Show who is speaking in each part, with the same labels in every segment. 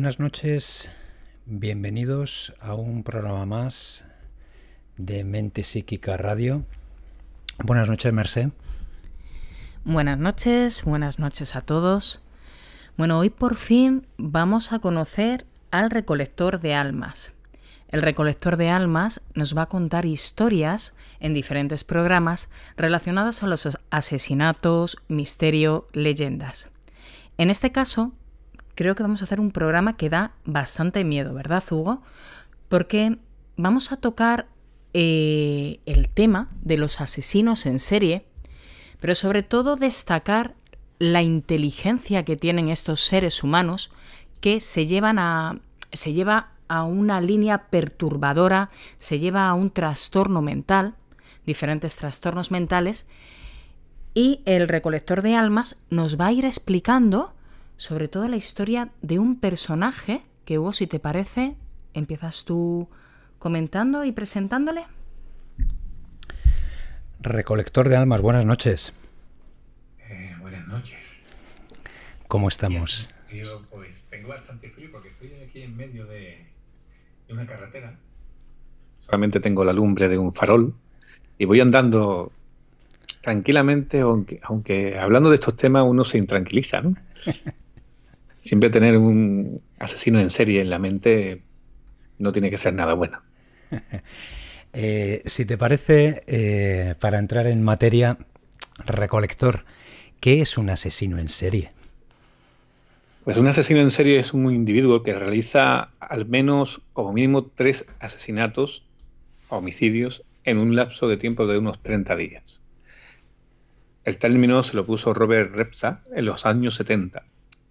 Speaker 1: Buenas noches, bienvenidos
Speaker 2: a un programa más de Mente Psíquica Radio. Buenas noches, Merced.
Speaker 1: Buenas noches, buenas noches a todos. Bueno, hoy por fin vamos a conocer al recolector de almas. El recolector de almas nos va a contar historias en diferentes programas relacionadas a los asesinatos, misterio, leyendas. En este caso, creo que vamos a hacer un programa que da bastante miedo, ¿verdad, Hugo? Porque vamos a tocar eh, el tema de los asesinos en serie, pero sobre todo destacar la inteligencia que tienen estos seres humanos que se llevan a. se lleva a una línea perturbadora, se lleva a un trastorno mental, diferentes trastornos mentales, y el recolector de almas nos va a ir explicando sobre toda la historia de un personaje que Hugo, si te parece, empiezas tú comentando y presentándole.
Speaker 2: Recolector de almas, buenas noches. Eh, buenas noches. ¿Cómo estamos? Yo, pues tengo
Speaker 3: bastante frío porque estoy aquí en medio de, una carretera. Solamente tengo la lumbre de un farol y voy andando tranquilamente, aunque, aunque hablando de estos temas uno se intranquiliza, ¿no? siempre tener un asesino en serie en la mente no tiene que ser nada bueno.
Speaker 2: Eh, si te parece, eh, para entrar en materia, recolector, ¿qué es un asesino en serie?
Speaker 3: Pues un asesino en serie es un individuo que realiza al menos como mínimo tres asesinatos, homicidios, en un lapso de tiempo de unos 30 días. El término se lo puso Robert Repsa en los años 70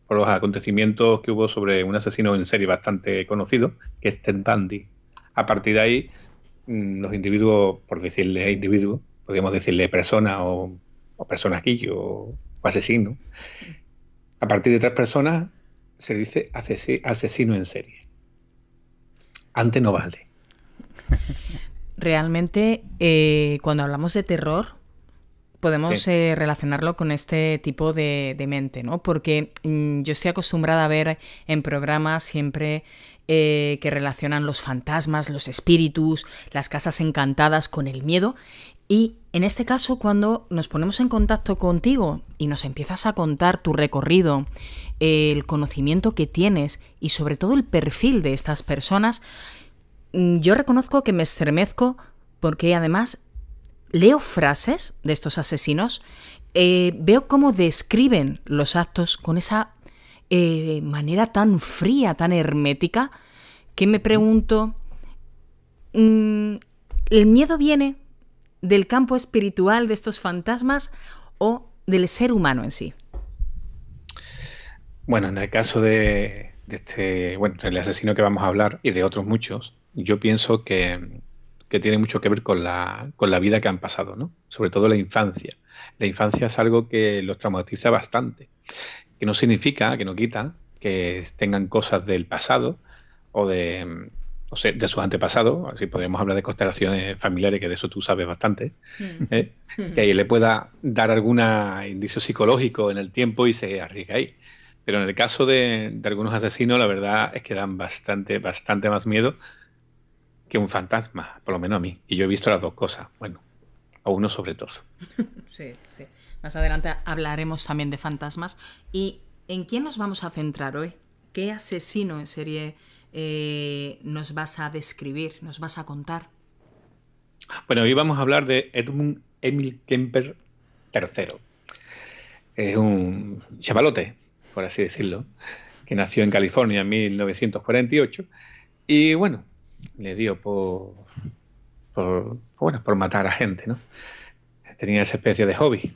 Speaker 3: por los acontecimientos que hubo sobre un asesino en serie bastante conocido, que es Ted Bundy. A partir de ahí, mm, los individuos, por decirle individuo, podríamos decirle persona o, personas personajillo o, asesino, a partir de tres personas se dice asesino en serie. Antes no
Speaker 1: vale. Realmente, eh, cuando hablamos de terror, podemos eh, relacionarlo con este tipo de, mente, ¿no? Porque mm, yo estoy acostumbrada a ver en programas siempre eh, que relacionan los fantasmas, los espíritus, las casas encantadas con el miedo. Y en este caso, cuando nos ponemos en contacto contigo y nos empiezas a contar tu recorrido, el conocimiento que tienes y sobre todo el perfil de estas personas, mm, yo reconozco que me estremezco porque además leo frases de estos asesinos, eh, veo cómo describen los actos con esa eh, manera tan fría, tan hermética, que me pregunto, mm, ¿el miedo viene del campo espiritual de estos fantasmas o del ser humano en sí?
Speaker 3: Bueno, en el caso de, este, bueno, del asesino que vamos a hablar y de otros muchos, yo pienso que que tiene mucho que ver con la, con la vida que han pasado, ¿no? Sobre todo la infancia. La infancia es algo que los traumatiza bastante, que no significa, que no quita, que tengan cosas del pasado o de, de sus antepasados, así podríamos hablar de constelaciones familiares, que de eso tú sabes bastante, mm. ¿eh? Mm. que que le pueda dar algún indicio psicológico en el tiempo y se arriesga ahí. Pero en el caso de, de, algunos asesinos, la verdad es que dan bastante, bastante más miedo que un fantasma, por lo menos a mí. Y yo he visto las dos cosas, bueno, a uno sobre todo.
Speaker 1: sí, sí. Más adelante hablaremos también de fantasmas. ¿Y en quién nos vamos a centrar hoy? ¿Qué asesino en serie eh, nos vas a describir, nos vas a contar?
Speaker 3: Bueno, hoy vamos a hablar de Edmund Emil Kemper III. Es un chavalote, por así decirlo, que nació en California en 1948. Y bueno, le dio por, bueno, por matar a gente, ¿no? Tenía esa especie de hobby.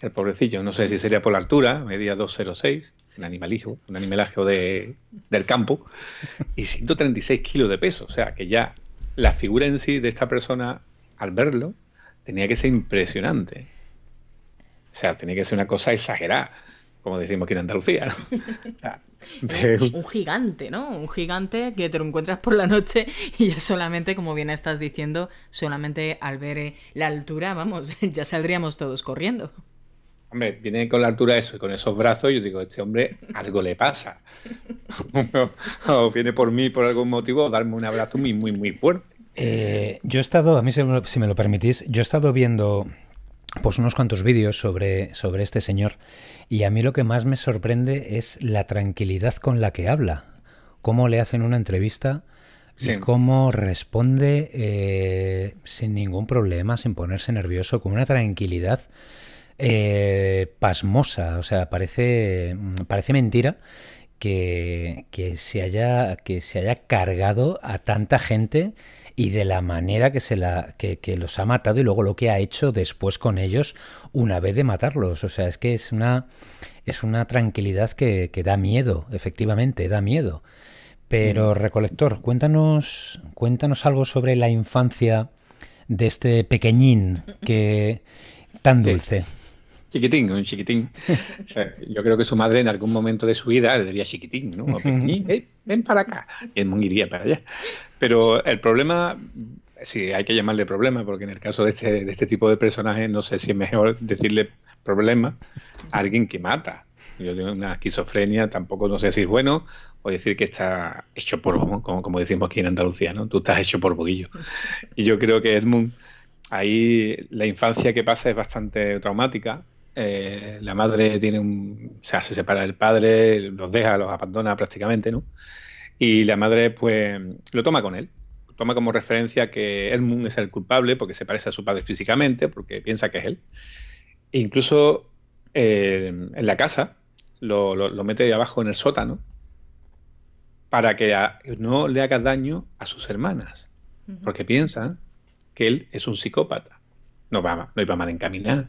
Speaker 3: El pobrecillo, no sé si sería por la altura, medía 2,06, un animalismo un animalaje de, del campo, y 136 kilos de peso. O sea, que ya la figura en sí de esta persona, al verlo, tenía que ser impresionante. O sea, tenía que ser una cosa exagerada como decimos aquí en Andalucía.
Speaker 1: Un gigante, ¿no? Un gigante que te lo encuentras por la noche y ya solamente, como bien estás diciendo, solamente al ver eh, la altura, vamos, ya saldríamos todos corriendo.
Speaker 3: Hombre, viene con la altura eso, y con esos brazos, yo digo, este hombre algo le pasa. o, viene por mí por algún motivo, o darme un abrazo muy, muy, muy fuerte.
Speaker 2: Eh, yo he estado, a mí si me, lo, permitís, yo he estado viendo pues unos cuantos vídeos sobre, sobre este señor y a mí lo que más me sorprende es la tranquilidad con la que habla. Cómo le hacen una entrevista y cómo responde eh, sin ningún problema, sin ponerse nervioso, con una tranquilidad eh, pasmosa. O sea, parece, parece mentira que, que, se haya, que se haya cargado a tanta gente y de la manera que, se la, que, los ha matado y luego lo que ha hecho después con ellos una vez de matarlos. O sea, es que es una, es una tranquilidad que, da miedo, efectivamente, da miedo. Pero, mm. recolector, cuéntanos, cuéntanos algo sobre la infancia de este pequeñín que tan dulce.
Speaker 3: Chiquitín, un chiquitín. Yo creo que su madre en algún momento de su vida le diría chiquitín, ¿no? O ven para acá. Y iría para allá. Pero el problema, sí, hay que llamarle problema, porque en el caso de este, de este tipo de personajes, no sé si es mejor decirle problema alguien que mata. Yo tengo una esquizofrenia, tampoco no sé si es bueno o decir que está hecho por, como, como decimos aquí en Andalucía, ¿no? Tú estás hecho por boquillo. Y yo creo que Edmund, ahí la infancia que pasa es bastante traumática eh, la madre tiene un, o sea, se separa del padre, los deja, los abandona prácticamente, ¿no? Y la madre, pues, lo toma con él. Toma como referencia que Edmund es el culpable porque se parece a su padre físicamente, porque piensa que es él. E incluso eh, en la casa lo, lo, mete abajo en el sótano para que no le haga daño a sus hermanas, porque piensa que él es un psicópata. No va, no iba mal encaminado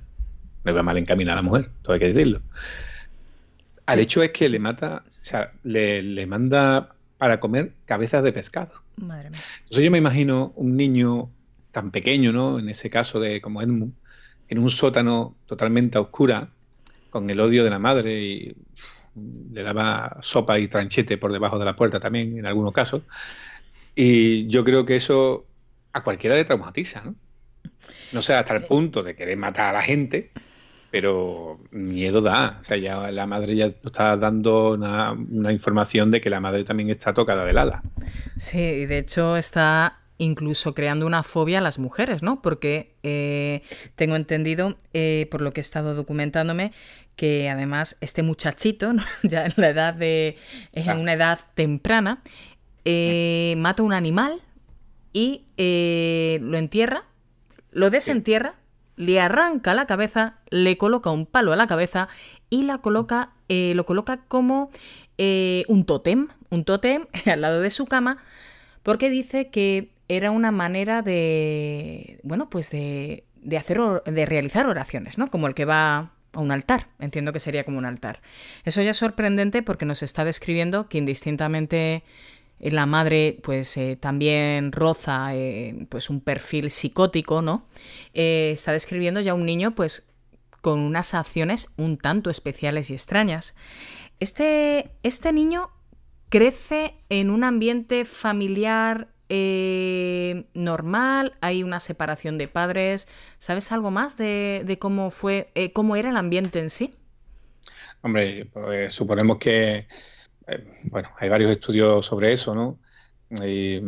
Speaker 3: no va mal encaminada la mujer, todo hay que decirlo. Al hecho es que le mata, o sea, le, manda para comer cabezas de pescado. Madre mía. Entonces yo me imagino un niño tan pequeño, ¿no? En ese caso de como Edmund, en un sótano totalmente a oscura, con el odio de la madre y le daba sopa y tranchete por debajo de la puerta también, en algunos casos. Y yo creo que eso a cualquiera le traumatiza, ¿no? No sé, hasta el eh. punto de querer matar a la gente, pero miedo da. O sea, ya la madre ya está dando una, información de que la madre también está tocada del ala.
Speaker 1: Sí, y de hecho está incluso creando una fobia a las mujeres, ¿no? Porque eh, tengo entendido, eh, por lo que he estado documentándome, que además este muchachito, ya en la edad de. en una edad temprana, eh, mm. mata un animal y eh, lo entierra, lo desentierra le arranca la cabeza, le coloca un palo a la cabeza y la coloca, eh, lo coloca como eh, un tótem, un tótem al lado de su cama, porque dice que era una manera de, bueno, pues de, hacer, de realizar oraciones, ¿no? Como el que va a un altar, entiendo que sería como un altar. Eso ya es sorprendente porque nos está describiendo que indistintamente la madre pues eh, también roza eh, pues un perfil psicótico, ¿no? Eh, está describiendo ya un niño pues con unas acciones un tanto especiales y extrañas. Este, este niño crece en un ambiente familiar normal, hay una separación de padres. ¿Sabes algo más de, cómo fue, cómo era el ambiente en sí?
Speaker 3: Hombre, pues, suponemos que, eh, bueno, hay varios estudios sobre eso, ¿no? Hay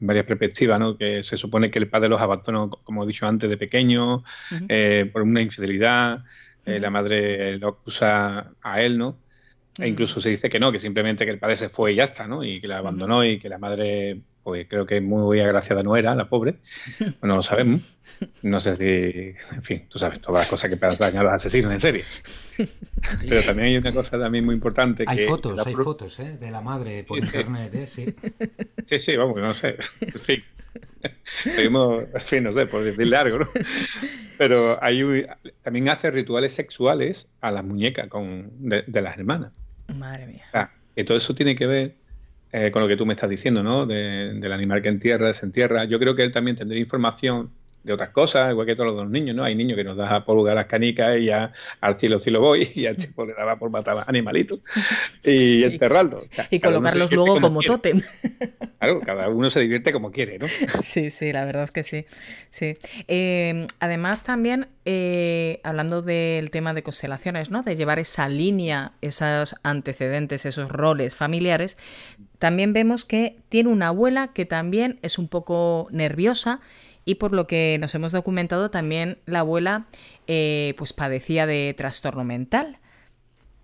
Speaker 3: varias perspectivas, ¿no? Que se supone que el padre los abandonó, como he dicho antes, de pequeño, eh, por una infidelidad, eh, la madre lo acusa a él, ¿no? E incluso se dice que no, que simplemente que el padre se fue y ya está, ¿no? Y que la abandonó y que la madre porque creo que muy agraciada no era, la pobre, no lo sabemos. No sé si, en fin, tú sabes todas las cosas que pasan a los asesinos en serio Pero también hay una cosa también muy importante. Hay fotos, hay
Speaker 2: fotos ¿eh? de la madre por internet, ¿eh? sí.
Speaker 3: Sí, sí, vamos, no sé. En fin, no sé, por decirle algo, Pero hay, también hace rituales sexuales a las muñecas con, de, las hermanas. Madre mía. O sea, todo eso tiene que ver eh, con lo que tú me estás diciendo, ¿no? De, del animal que entierra, desentierra. Yo creo que él también tendría información de otras cosas, igual que todos los niños, ¿no? Hay niños que nos da por jugar las canicas y ya al cielo lo voy y al tipo le daba por matar animalitos y enterrarlos. y colocarlos luego como,
Speaker 1: totem. tótem.
Speaker 3: Claro, cada uno se divierte como quiere,
Speaker 1: ¿no? Sí, sí, la verdad que sí. sí. Em, además también, eh, hablando del tema de constelaciones, ¿no? De llevar esa línea, esos antecedentes, esos roles familiares, también vemos que tiene una abuela que también es un poco nerviosa y por lo que nos hemos documentado también la abuela eh, pues padecía de trastorno mental.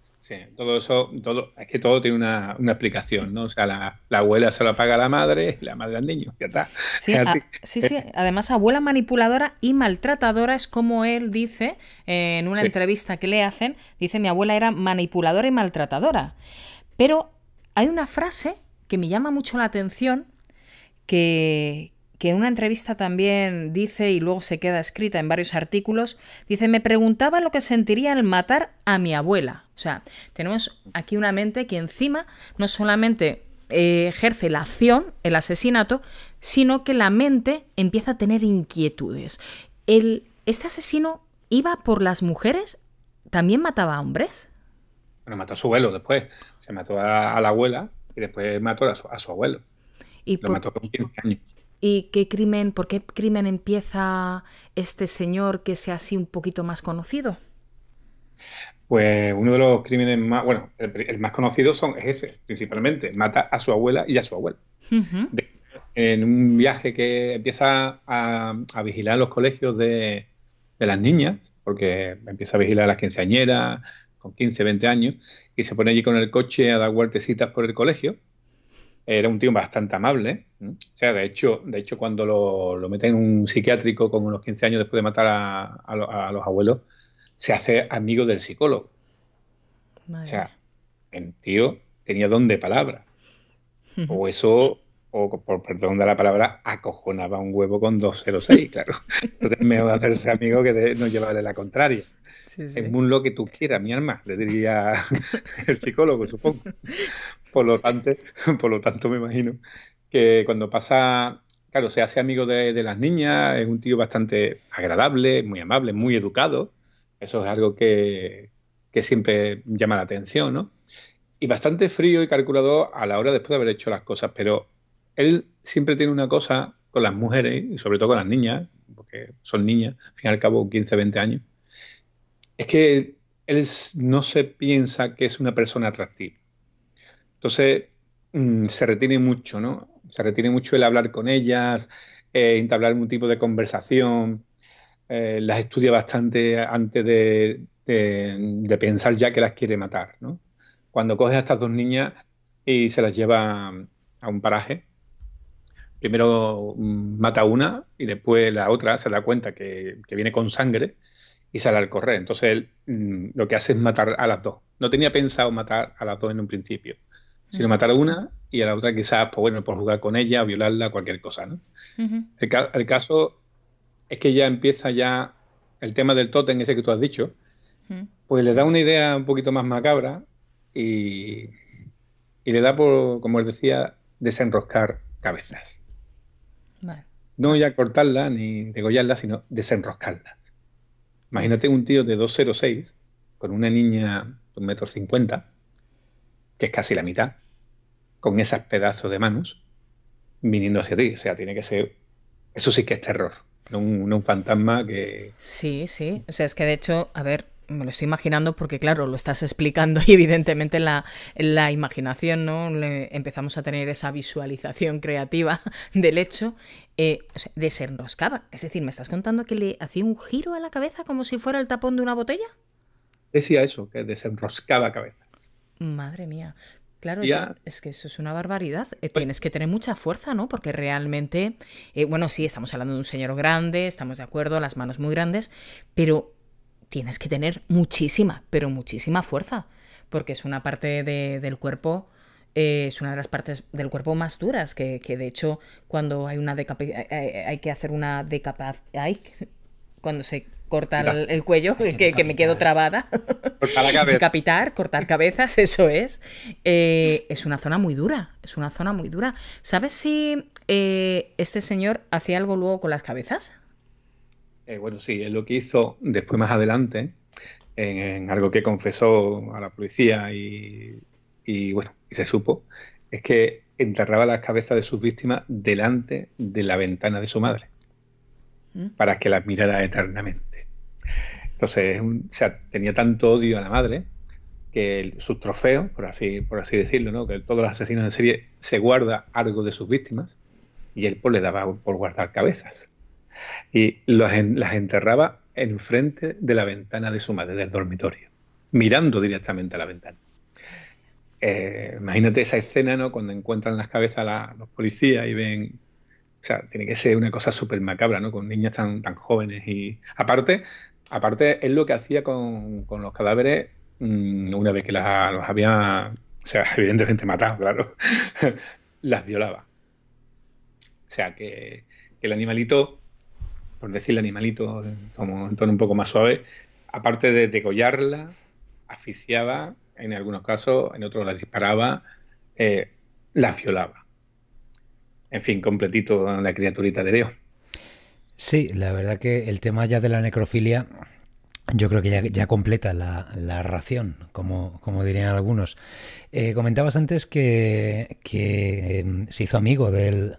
Speaker 3: Sí, todo eso, todo, es que todo tiene una, una explicación, ¿no? O sea, la, abuela se lo paga a la madre y la madre al niño, ya está.
Speaker 1: Sí, sí, además abuela manipuladora y maltratadora es como él dice eh, en una entrevista que le hacen, dice mi abuela era manipuladora y maltratadora. Pero hay una frase que me llama mucho la atención que, que en una entrevista también dice y luego se queda escrita en varios artículos, dice, me preguntaba lo que sentiría al matar a mi abuela. O sea, tenemos aquí una mente que encima no solamente eh, ejerce la acción, el asesinato, sino que la mente empieza a tener inquietudes. El, ¿Este asesino iba por las mujeres? ¿También mataba a hombres?
Speaker 3: Bueno, mató a su abuelo después. Se mató a, la abuela y después mató a su, abuelo. ¿Y Lo mató con 15 años
Speaker 1: y qué crimen, por qué crimen empieza este señor que sea así un poquito más conocido.
Speaker 3: Pues uno de los crímenes más, bueno, el, más conocido son, es ese, principalmente. Mata a su abuela y a su abuelo. en un viaje que empieza a, vigilar los colegios de, de, las niñas, porque empieza a vigilar a las quinceañeras con 15, 20 años, y se pone allí con el coche a dar vueltecitas por el colegio era un tío bastante amable. O sea, de hecho, de hecho cuando lo, meten en un psiquiátrico con unos 15 años después de matar a, los abuelos, se hace amigo del psicólogo. O sea, el tío tenía don de palabra. O eso, o por perdón de la palabra, acojonaba un huevo con dos 206, claro. Entonces es mejor hacerse amigo que no llevarle la contraria. Sí, Es un lo que tú quieras, mi alma, le diría el psicólogo, supongo por, lo tanto, por lo tanto, me imagino que cuando pasa, claro, se hace amigo de, las niñas, es un tío bastante agradable, muy amable, muy educado. Eso es algo que, que siempre llama la atención, ¿no? Y bastante frío y calculador a la hora después de haber hecho las cosas, pero él siempre tiene una cosa con las mujeres y sobre todo con las niñas, porque son niñas, al fin y al cabo 15, 20 años, es que él no se piensa que es una persona atractiva. Entonces, mm, se retiene mucho, ¿no? Se retiene mucho el hablar con ellas, eh, entablar un tipo de conversación. Eh, las estudia bastante antes de, pensar ya que las quiere matar, ¿no? Cuando coge a estas dos niñas y se las lleva a un paraje, primero mm, mata a una y después la otra se da cuenta que, que viene con sangre y sale al correr. Entonces él, mm, lo que hace es matar a las dos. No tenía pensado matar a las dos en un principio, sino matar a una y a la otra quizás, pues, por jugar con ella, violarla, cualquier cosa, el, caso es que ya empieza ya el tema del tótem ese que tú has dicho, pues le da una idea un poquito más macabra y, le da por, como les decía, desenroscar cabezas. No ya cortarla ni degollarla, sino desenroscarla. Imagínate un tío de 206 con una niña de 1,50 m, que es casi la mitad, con esas pedazos de manos viniendo hacia ti. O sea, tiene que ser. Eso sí que es terror. No un, fantasma que.
Speaker 1: Sí, sí. O sea, es que de hecho, a ver, me lo estoy imaginando porque, claro, lo estás explicando y evidentemente la, la imaginación, ¿no? Le empezamos a tener esa visualización creativa del hecho eh, desenroscaba. Es decir, ¿me estás contando que le hacía un giro a la cabeza como si fuera el tapón de una botella?
Speaker 3: Decía eso, que desenroscaba cabezas.
Speaker 1: Madre mía. Claro, es que eso es una barbaridad. Eh, pues tienes que tener mucha fuerza, ¿no? Porque realmente, eh, bueno, sí, estamos hablando de un señor grande, estamos de acuerdo, las manos muy grandes, pero tienes que tener muchísima, pero muchísima fuerza, porque es una parte del cuerpo, eh, es una de las partes del cuerpo más duras, que, de hecho cuando hay una decap hay, que hacer una hay Cuando se cortar el cuello, que, me quedo trabada. Cortar la cabeza. Decapitar, cortar cabezas, eso es. Eh, es una zona muy dura, es una zona muy dura. ¿Sabes si eh, este señor hacía algo luego con las cabezas?
Speaker 3: Eh, bueno, sí, es lo que hizo después más adelante, en, algo que confesó a la policía y, y bueno, y se supo, es que enterraba las cabezas de sus víctimas delante de la ventana de su madre mm. para que las mirara eternamente. Entonces, tenía tanto odio a la madre que el, sus trofeos, por así, por así decirlo, que todos los asesinos en serie se guarda algo de sus víctimas y él pues, le daba por guardar cabezas. Y las enterraba enfrente de la ventana de su madre, del dormitorio, mirando directamente a la ventana. Eh, imagínate esa escena, ¿no? Cuando encuentran las cabezas los policías y ven. O sea, tiene que ser una cosa súper macabra, ¿no? Con niñas tan, tan jóvenes y. Aparte aparte, es lo que hacía con, los cadáveres mm, una vez que los había, o sea, evidentemente matado, claro, las violaba. O sea, que, el animalito, por decir el animalito como en tono un poco más suave, aparte de degollarla, asfixiaba, en algunos casos, en otros las disparaba, eh, las violaba. En fin, completito la criaturita de Dios.
Speaker 2: Sí, la verdad que el tema ya de la necrofilia yo creo que ya, completa la, la ración, como, como, dirían algunos. Eh, comentabas antes que, que, em, se hizo amigo del,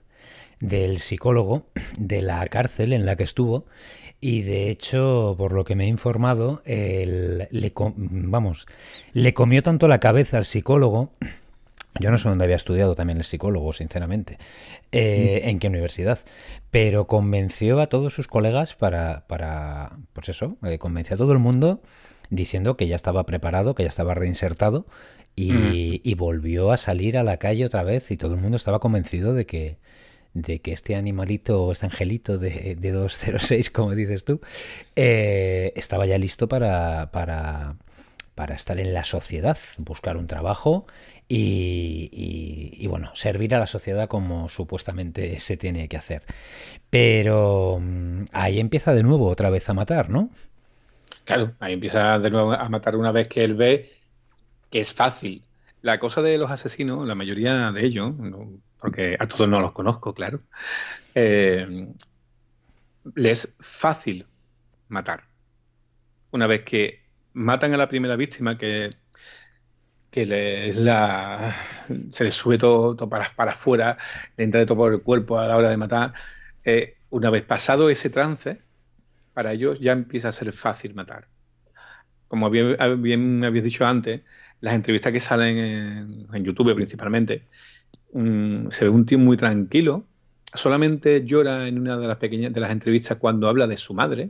Speaker 2: del psicólogo de la cárcel en la que estuvo y de hecho, por lo que me he informado, le, vamos, le comió tanto la cabeza al psicólogo yo no sé dónde había estudiado también el psicólogo, sinceramente, eh, mm. en qué universidad, pero convenció a todos sus colegas para, para pues eso, eh, convenció a todo el mundo diciendo que ya estaba preparado, que ya estaba reinsertado mm. y, volvió a salir a la calle otra vez y todo el mundo estaba convencido de que, de que este animalito, o este angelito de, de 206, como dices tú, eh, estaba ya listo para, para, para estar en la sociedad, buscar un trabajo y, bueno, servir a la sociedad como supuestamente se tiene que hacer. Pero mm, ahí empieza de nuevo otra vez a matar, ¿no?
Speaker 3: Claro, ahí empieza de nuevo a matar una vez que él ve que es fácil. La cosa de los asesinos, la mayoría de ellos, porque a todos no los conozco, claro, eh, les es fácil matar. Una vez que matan a la primera víctima, que que se le sube todo, para, para afuera, le entra de todo por el cuerpo a la hora de matar. Eh, una vez pasado ese trance, para ellos ya empieza a ser fácil matar. Como bien, habéis dicho antes, las entrevistas que salen en, YouTube principalmente, mm, se ve un tío muy tranquilo, solamente llora en una de las pequeñas de las entrevistas cuando habla de su madre,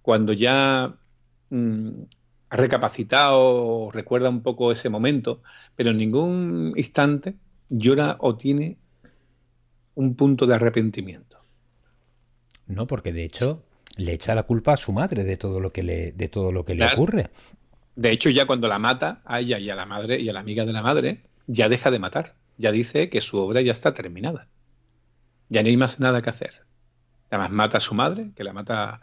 Speaker 3: cuando ya mm, ha recapacitado, recuerda un poco ese momento, pero en ningún instante llora o tiene un punto de arrepentimiento.
Speaker 2: No, porque de hecho le echa la culpa a su madre de todo lo que le, de todo lo que le ocurre.
Speaker 3: De hecho, ya cuando la mata, a ella y a la madre y a la amiga de la madre, ya deja de matar. Ya dice que su obra ya está terminada. Ya no hay más nada que hacer. Además, mata a su madre, que la mata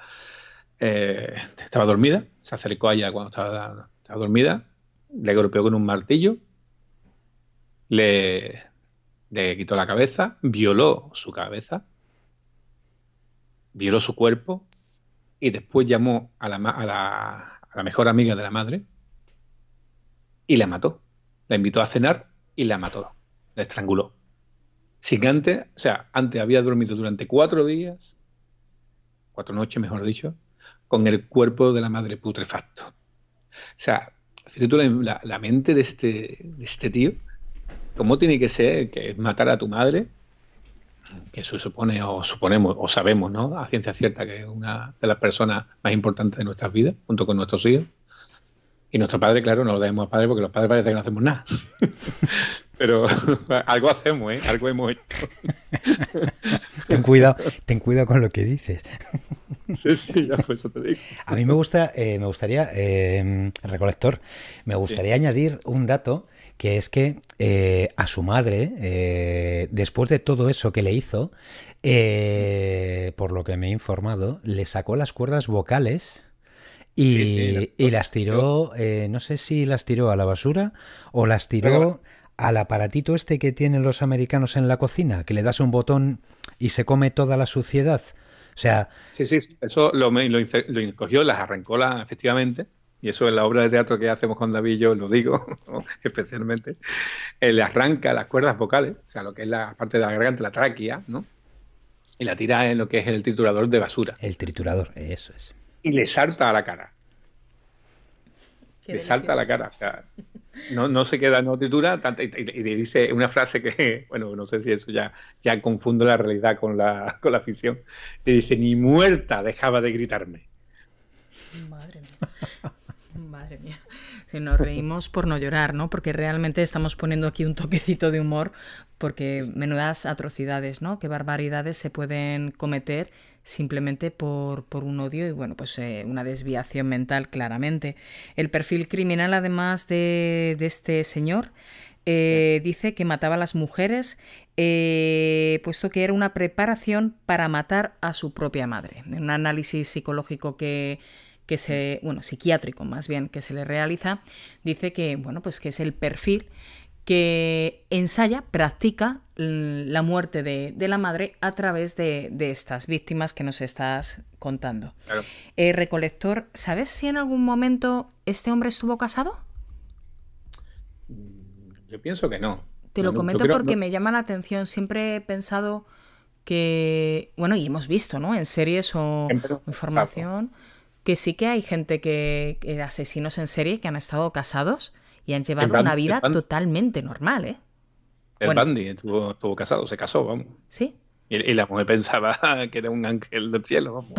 Speaker 3: eh, estaba dormida, se acercó a ella cuando estaba, dormida, le golpeó con un martillo, le, le quitó la cabeza, violó su cabeza, violó su cuerpo y después llamó a la, mejor amiga de la madre y la mató. La invitó a cenar y la mató, la estranguló. Sin antes, o sea, antes había dormido durante cuatro días, cuatro noches mejor dicho, con el cuerpo de la madre putrefacto. O sea, tú la, mente de este, este tío, cómo tiene que ser que matar a tu madre, que se supone o suponemos o sabemos, ¿no? A ciencia cierta que es una de las personas más importantes de nuestras vidas, junto con nuestros hijos. Y nuestro padre, claro, no lo debemos a padre porque los padres parece que no hacemos nada. pero algo hacemos, ¿eh? Algo hemos hecho. ten,
Speaker 2: cuidado, ten cuidado con lo que dices. sí, sí, ya fue pues eso te digo. A mí me gusta, eh, me gustaría, em, recolector, me gustaría añadir un dato que es que eh, a su madre, eh, después de todo eso que le hizo, por lo que me he informado, le sacó las cuerdas vocales. Y, y, las tiró, no sé si las tiró a la basura o las tiró al aparatito este que tienen los americanos en la cocina, que le das un botón y se come toda la suciedad. O sea.
Speaker 3: Sí, sí, eso lo, lo, cogió, las arrancó efectivamente. Y eso en la obra de teatro que hacemos con David y yo lo digo especialmente. Eh, le arranca las cuerdas vocales, o sea, lo que es la parte de la garganta, la tráquea, ¿no? Y la tira en lo que es el triturador de basura. El triturador, eso es. Y le salta a la cara. le salta a la cara, o sea, no, se queda en otitura y, le dice una frase que, bueno, no sé si eso ya, ya confundo la realidad con la, con la ficción. Le dice, ni muerta dejaba de gritarme.
Speaker 1: Madre mía. Madre mía. Si nos reímos por no llorar, ¿no? Porque realmente estamos poniendo aquí un toquecito de humor, porque menudas atrocidades, ¿no? Qué barbaridades se pueden cometer simplemente por, un odio y bueno, pues eh, una desviación mental claramente. El perfil criminal además de, de este señor eh, dice que mataba a las mujeres, eh, puesto que era una preparación para matar a su propia madre. Un análisis psicológico que, que se, bueno, psiquiátrico más bien, que se le realiza, dice que, bueno, pues que es el perfil que ensaya, practica mm, la muerte de, la madre a través de, estas víctimas que nos estás contando. Claro. Eh, recolector, ¿sabes si en algún momento este hombre estuvo casado?
Speaker 3: Mm, yo pienso
Speaker 1: que no. Te lo comento porque me llama la atención. Siempre he pensado que, bueno, y hemos visto, ¿no? En series o información, que sí que hay gente que asesinos en serie que han estado casados y han llevado una vida totalmente normal, ¿eh?
Speaker 3: El Bandy estuvo, casado, se casó, vamos. Sí. Y, la mujer pensaba que era un ángel del cielo, vamos.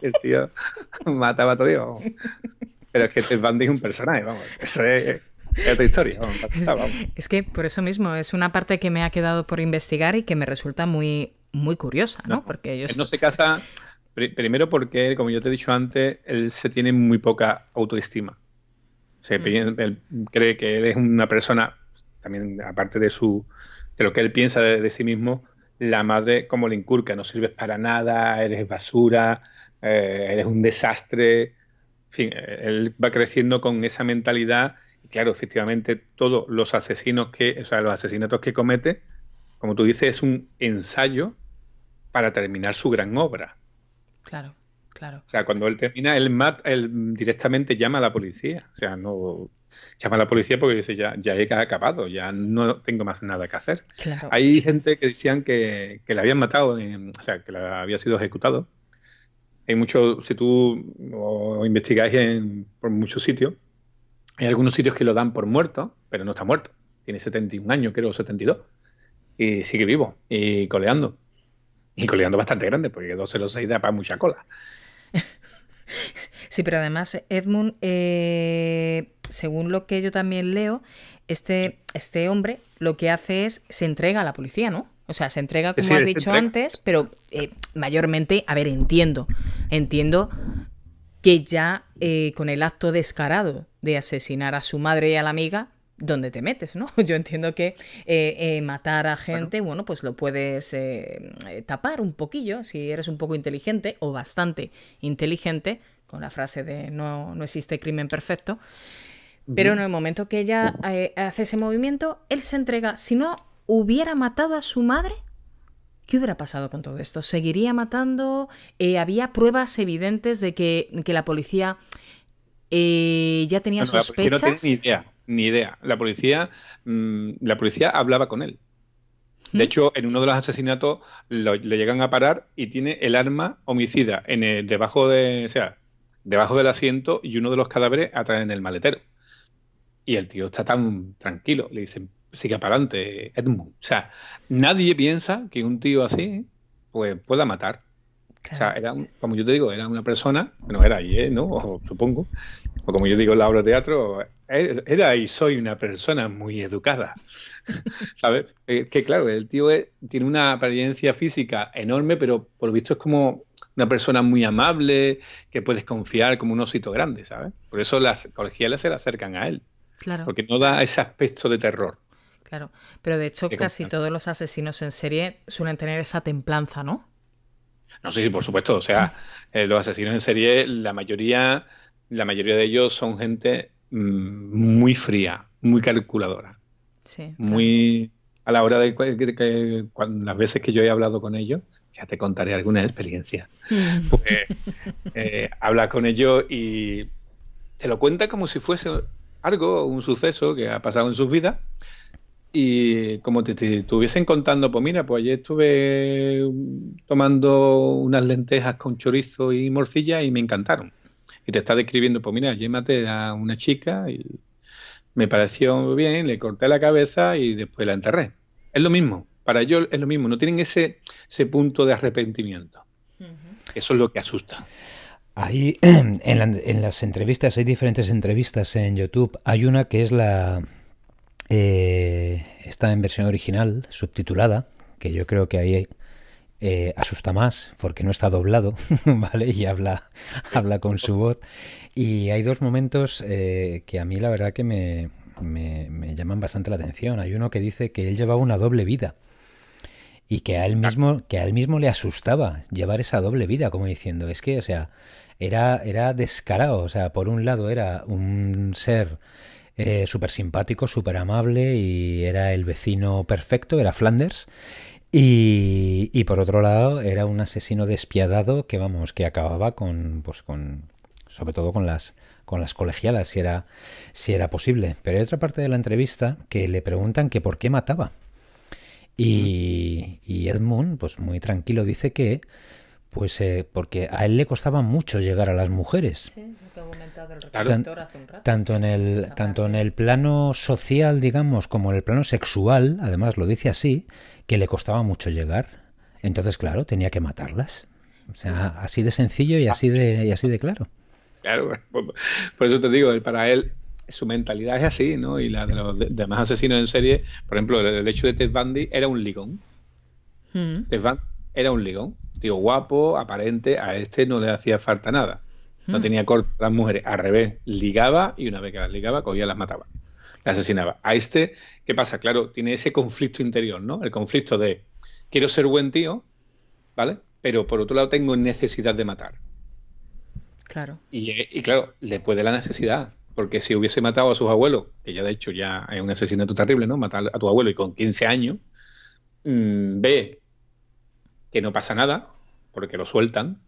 Speaker 3: el tío mataba a todo Pero es que el Bandy es un personaje, vamos. Eso es, otra historia. Vamos,
Speaker 1: Es que por eso mismo es una parte que me ha quedado por investigar y que me resulta muy, muy curiosa, ¿no?
Speaker 3: porque ellos... Él no se casa, primero porque, como yo te he dicho antes, él se tiene muy poca autoestima. Se, mm. Él cree que él es una persona, también aparte de, su, lo que él piensa de, sí mismo, la madre como le incurca, no sirves para nada, eres basura, eh, eres un desastre. fin, él va creciendo con esa mentalidad. Y claro, efectivamente, todos los asesinos que, o sea, los asesinatos que comete, como tú dices, es un ensayo para terminar su gran obra.
Speaker 1: Claro. O
Speaker 3: sea, cuando él termina, él, mat, él directamente llama a la policía. O sea, no llama a la policía porque dice, ya, ya he acabado, ya no tengo más nada que hacer. Hay gente que decían que, le habían matado, o sea, que la había sido ejecutado. Hay muchos, si tú investigáis en, por muchos sitios, hay algunos sitios que lo dan por muerto, pero no está muerto. Tiene 71 años, creo, 72. Y sigue vivo y coleando. Y coleando bastante grande, porque 206 da para mucha cola.
Speaker 1: Sí, pero además Edmund, eh, según lo que yo también leo, este, este hombre lo que hace es se entrega a la policía, ¿no? O sea, se entrega, como has dicho antes, pero eh, mayormente, a ver, entiendo, entiendo que ya eh, con el acto descarado de asesinar a su madre y a la amiga, ¿dónde te metes, no? Yo entiendo que matar a gente, bueno, pues lo puedes tapar un poquillo, si eres un poco inteligente o bastante inteligente, con la frase de no, no existe crimen perfecto. Pero en el momento que ella eh, hace ese movimiento, él se entrega. Si no hubiera matado a su madre, ¿qué hubiera pasado con todo esto? ¿Seguiría matando? Eh, ¿Había pruebas evidentes de que, la policía eh, ya tenía sospechas? no ni idea,
Speaker 3: ni idea. La policía, mm, la policía hablaba con él. De ¿Mm? hecho, en uno de los asesinatos lo, llegan a parar y tiene el arma homicida en el, debajo de, sea, debajo del asiento y uno de los cadáveres atrás en el maletero. Y el tío está tan tranquilo, le dicen, sigue para adelante, Edmund. O sea, nadie piensa que un tío así pues, pueda matar. O sea, era como yo te digo, era una persona, bueno, era y, ¿eh? ¿no? supongo, o como yo digo en la obra de teatro, eh, era y soy una persona muy educada, ¿sabes? Eh, que claro, el tío tiene una apariencia física enorme, pero por lo visto es como una persona muy amable, que puedes confiar como un osito grande, ¿sabes? Por eso las colegiales se le acercan a él. Claro. Porque no da ese aspecto de terror.
Speaker 1: Claro, pero de hecho casi todos los asesinos en serie suelen tener esa templanza, ¿no?
Speaker 3: No, sí, por supuesto. O sea, eh, los asesinos en serie, la mayoría, la mayoría de ellos son gente mm, muy fría, muy calculadora. Sí. Muy. A la hora de, que de las veces que yo he hablado con ellos, ya te contaré alguna experiencia. Mm. Pues eh, habla con ellos y te lo cuenta como si fuese algo, un suceso que ha pasado en sus vidas. Y como te, estuviesen contando, pues mira, pues ayer estuve tomando unas lentejas con chorizo y morcilla y me encantaron. Y te está describiendo, pues mira, ayer maté a una chica y me pareció bien, le corté la cabeza y después la enterré. Es lo mismo, para ellos es lo mismo, no tienen ese, ese punto de arrepentimiento. Eso es lo que asusta.
Speaker 2: Ahí, en, las entrevistas, hay diferentes entrevistas en YouTube. Hay una que es la. Eh, está en versión original, subtitulada, que yo creo que ahí eh, asusta más porque no está doblado, ¿vale? Y habla, habla con su voz. Y hay dos momentos eh, que a mí la verdad que me, me, me llaman bastante la atención. Hay uno que dice que él llevaba una doble vida y que a él mismo, que a mismo le asustaba llevar esa doble vida, como diciendo, es que, o sea, era, era descarado. O sea, por un lado era un ser eh, súper simpático, súper amable y era el vecino perfecto, era Flanders. Y, por otro lado era un asesino despiadado que, vamos, que acababa con, pues con, sobre todo con las, con las colegialas, si era, si era posible. Pero hay otra parte de la entrevista que le preguntan que por qué mataba. Y, Edmund, pues muy tranquilo, dice que, pues eh, porque a él le costaba mucho llegar a las mujeres. Sí, el Tanto en el, plano social, digamos, como en el plano sexual, además lo dice así, que le costaba mucho llegar. Entonces, claro, tenía que matarlas. O sea, así de sencillo y así de, y así de claro.
Speaker 3: Claro, por eso te digo, para él su mentalidad es así, ¿no? Y la de los demás asesinos en serie, por ejemplo, el, hecho de Ted Bundy era un ligón. Mm. Ted era un ligón. Tío guapo, aparente, a este no le hacía falta nada. No mm. tenía corte a las mujeres, al revés, ligaba y una vez que las ligaba, cogía las mataba, las asesinaba. A este, ¿qué pasa? Claro, tiene ese conflicto interior, ¿no? El conflicto de quiero ser buen tío, ¿vale? Pero por otro lado tengo necesidad de matar. Claro. Y, eh, y claro, le puede la necesidad porque si hubiese matado a sus abuelos, que ya de hecho ya es un asesinato terrible, ¿no? Matar a tu abuelo y con 15 años, ve mm, que no pasa nada, porque lo sueltan,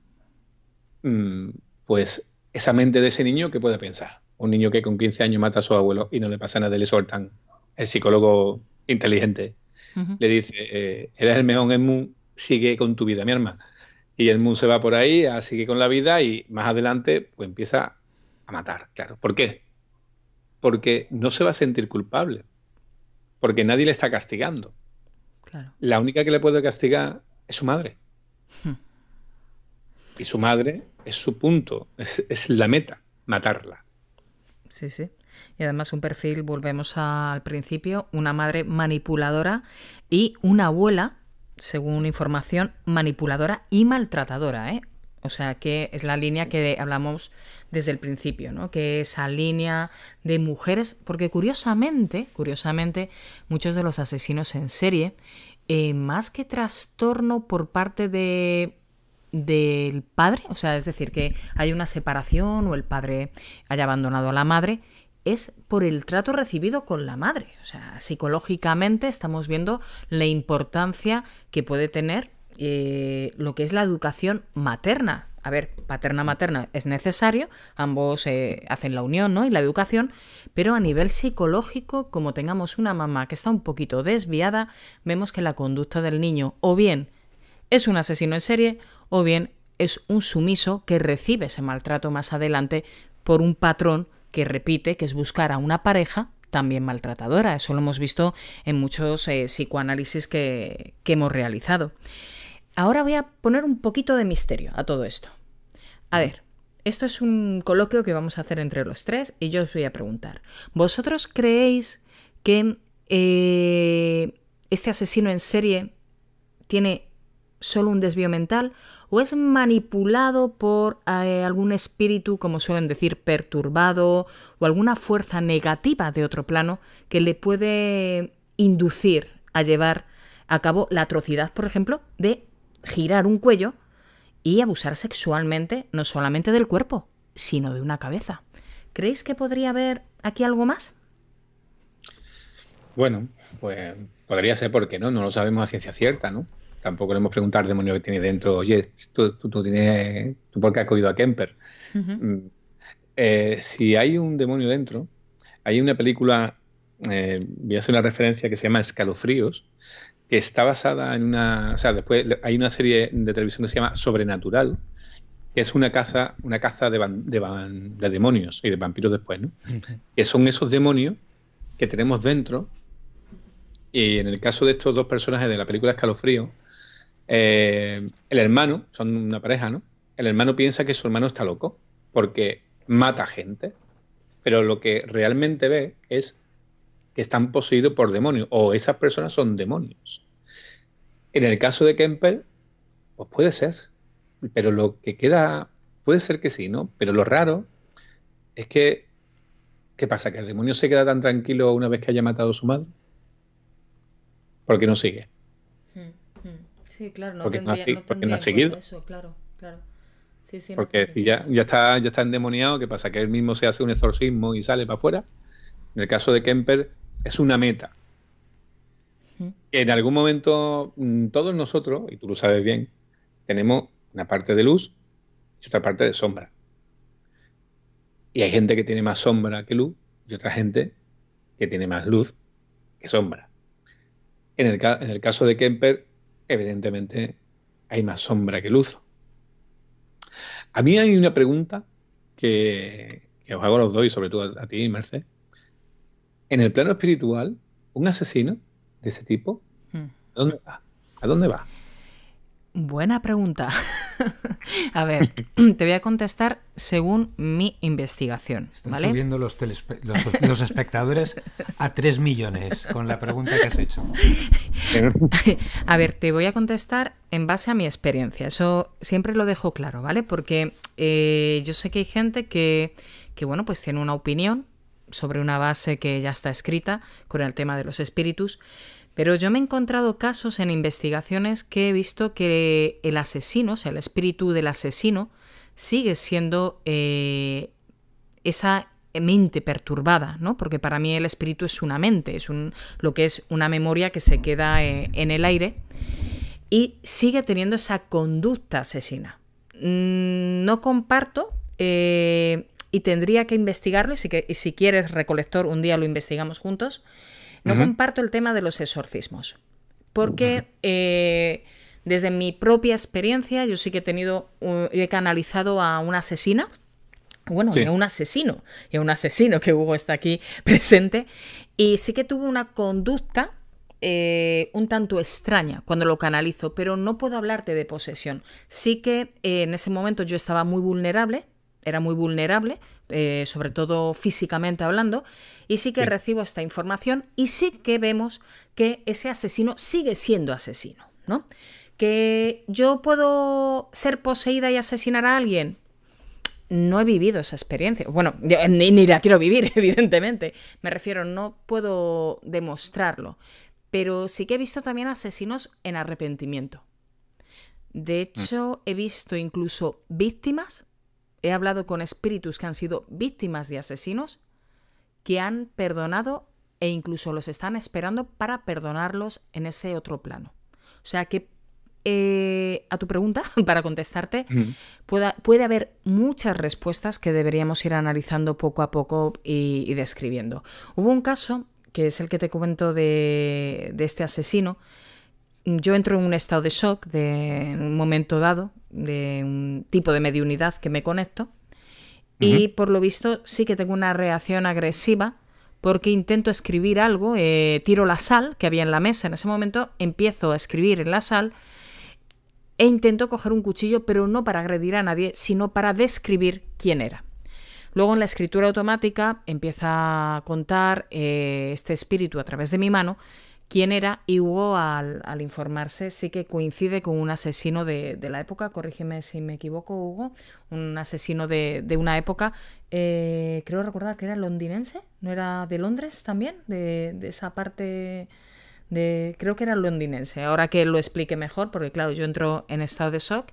Speaker 3: mm, pues esa mente de ese niño, ¿qué puede pensar? Un niño que con 15 años mata a su abuelo y no le pasa nada, le sueltan. El psicólogo inteligente le dice, eh, eres el mejor Moon, sigue con tu vida, mi hermano. Y el Moon se va por ahí, sigue con la vida y más adelante pues empieza matar, claro. ¿Por qué? Porque no se va a sentir culpable, porque nadie le está castigando. La única que le puede castigar es su madre. Hmm. Y su madre es su punto, es, es la meta,
Speaker 1: matarla. Sí, sí. Y además un perfil, volvemos al principio, una madre manipuladora y una abuela según información, manipuladora y maltratadora. ¿eh? O sea, que es la línea que hablamos desde el principio, ¿no? Que esa línea de mujeres, porque curiosamente, curiosamente, muchos de los asesinos en serie, eh, más que trastorno por parte de del padre, o sea, es decir, que hay una separación o el padre haya abandonado a la madre, es por el trato recibido con la madre. O sea, psicológicamente estamos viendo la importancia que puede tener eh, lo que es la educación materna. A ver, paterna-materna es necesario, ambos eh, hacen la unión ¿no? y la educación, pero a nivel psicológico, como tengamos una mamá que está un poquito desviada, vemos que la conducta del niño o bien es un asesino en serie o bien es un sumiso que recibe ese maltrato más adelante por un patrón que repite, que es buscar a una pareja también maltratadora. Eso lo hemos visto en muchos eh, psicoanálisis que hemos realizado. Ahora voy a poner un poquito de misterio a todo esto. A ver, esto es un coloquio que vamos a hacer entre los tres y yo os voy a preguntar, ¿vosotros creéis que eh, este asesino en serie tiene solo un desvío mental o es manipulado por eh, algún espíritu, como suelen decir, perturbado o alguna fuerza negativa de otro plano que le puede inducir a llevar a cabo la atrocidad, por ejemplo, de girar un cuello y abusar sexualmente no solamente del cuerpo, sino de una cabeza. ¿Creéis que podría haber aquí algo más?
Speaker 3: Bueno, pues podría ser porque no, no lo sabemos a ciencia cierta, ¿no? Tampoco le hemos preguntado al demonio que tiene dentro, oye, tú, tienes, por qué has cogido a Kemper. Mm, eh, si hay un demonio dentro, hay una película, eh, voy a hacer una referencia que se llama Escalofríos, que está basada en una. O sea, después hay una serie de televisión que se llama Sobrenatural, que es una caza, una caza de, demonios y de vampiros después, ¿no? que son esos demonios que tenemos dentro. Y en el caso de estos dos personajes de la película Escalofrío, eh, el hermano, son una pareja, ¿no? El hermano piensa que su hermano está loco porque mata gente, pero lo que realmente ve es que están poseídos por demonios o esas personas son demonios. En el caso de Kemper, pues puede ser, pero lo que queda, puede ser que sí, ¿no? Pero lo raro es que, ¿qué pasa? ¿Que el demonio se queda tan tranquilo una vez que haya matado a su madre? Porque no sigue. Hmm,
Speaker 1: hmm. Sí, claro, no, porque no, ha, seguido.
Speaker 3: porque si ya, ya, está, ya está endemoniado, ¿qué pasa? Que él mismo se hace un exorcismo y sale para afuera. En el caso de Kemper, es una meta. En algún momento mm, todos nosotros, y tú lo sabes bien, tenemos una parte de luz y otra parte de sombra. Y hay gente que tiene más sombra que luz y otra gente que tiene más luz que sombra. En el, caso de Kemper, evidentemente hay más sombra que luz. A mí hay una pregunta que, os hago a los dos y sobre todo a, a ti, Merced, en el plano espiritual, un asesino de ese tipo,
Speaker 1: hmm. ¿a dónde
Speaker 3: va? ¿A dónde va?
Speaker 1: Buena pregunta. a ver, te voy a contestar según mi investigación. Están subiendo
Speaker 2: los, espectadores a 3 millones con la pregunta que has hecho.
Speaker 1: a ver, te voy a contestar en base a mi experiencia. Eso siempre lo dejo claro, ¿vale? Porque eh, yo sé que hay gente que, que, bueno, pues tiene una opinión sobre una base que ya está escrita con el tema de los espíritus, pero yo me he encontrado casos en investigaciones que he visto que el asesino, o sea, el espíritu del asesino, sigue siendo eh, esa mente perturbada, ¿no? Porque para mí el espíritu es una mente, es un, lo que es una memoria que se queda eh, en el aire y sigue teniendo esa conducta asesina. Mm, no comparto eh, y tendría que investigarlo, y si, que, si quieres, recolector, un día lo investigamos juntos, no comparto el tema de los exorcismos, porque eh, desde mi propia experiencia yo sí que he tenido, he canalizado a una asesina, bueno, a un asesino, y a un asesino que Hugo está aquí presente, y sí que tuvo una conducta eh, un tanto extraña cuando lo canalizo, pero no puedo hablarte de posesión. Sí que eh, en ese momento yo estaba muy vulnerable era muy vulnerable, eh, sobre todo físicamente hablando, y sí que recibo esta información y sí que vemos que ese asesino sigue siendo asesino, ¿no? Que yo puedo ser poseída y asesinar a alguien. No he vivido esa experiencia. Bueno, ni, ni la quiero vivir, evidentemente. Me refiero, no puedo demostrarlo. Pero sí que he visto también asesinos en arrepentimiento. De mm. hecho, he visto incluso víctimas He hablado con espíritus que han sido víctimas de asesinos, que han perdonado e incluso los están esperando para perdonarlos en ese otro plano. O sea que eh, a tu pregunta, para contestarte, puede haber muchas respuestas que deberíamos ir analizando poco a poco y, describiendo. Hubo un caso, que es el que te cuento de este asesino, yo entro en un estado de shock de un momento dado, de un tipo de mediunidad que me conecto. Y por lo visto sí que tengo una reacción agresiva porque intento escribir algo, eh, tiro la sal que había en la mesa en ese momento, empiezo a escribir en la sal e intento coger un cuchillo, pero no para agredir a nadie, sino para describir quién era. Luego en la escritura automática empieza a contar eh, este espíritu a través de mi mano quién era y Hugo al, informarse sí que coincide con un asesino de, la época, corrígeme si me equivoco Hugo, un asesino de, una época, eh, creo recordar que era londinense, no era de Londres también, de, esa parte... De, creo que era londinense, ahora que lo explique mejor, porque claro, yo entro en estado de shock.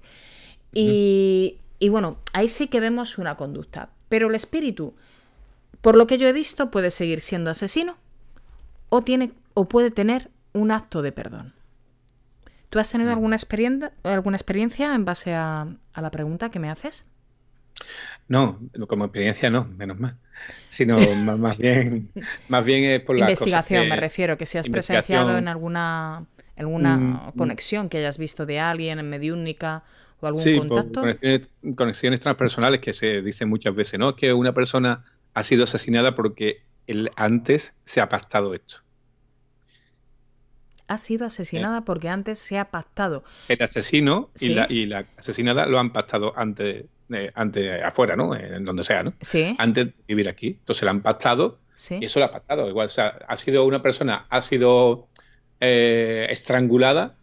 Speaker 1: Y, y, bueno, ahí sí que vemos una conducta. Pero el espíritu, por lo que yo he visto, puede seguir siendo asesino o tiene o puede tener un acto de perdón. ¿Tú has tenido mm. alguna, alguna experiencia en base a, la pregunta que me haces?
Speaker 3: No, como experiencia no, menos mal. Sino más, bien, más bien es por la investigación. me refiero que si has presenciado en
Speaker 1: alguna alguna mm, mm. conexión que hayas visto de alguien en mediúnica o algún contacto.
Speaker 3: Sí, conexiones, transpersonales que se dicen muchas veces, ¿no? Que una persona ha sido asesinada porque él antes se ha pactado esto
Speaker 1: ha sido eh. asesinada porque antes se ha pactado.
Speaker 3: El asesino y, la, asesinada lo han pactado antes eh, afuera, ¿no? Eh, en donde sea, ¿no? Sí. Antes de vivir aquí. Entonces la han pactado ¿Sí? y eso la ha pactado. Igual, o sea, ha sido una persona, ha sido estrangulada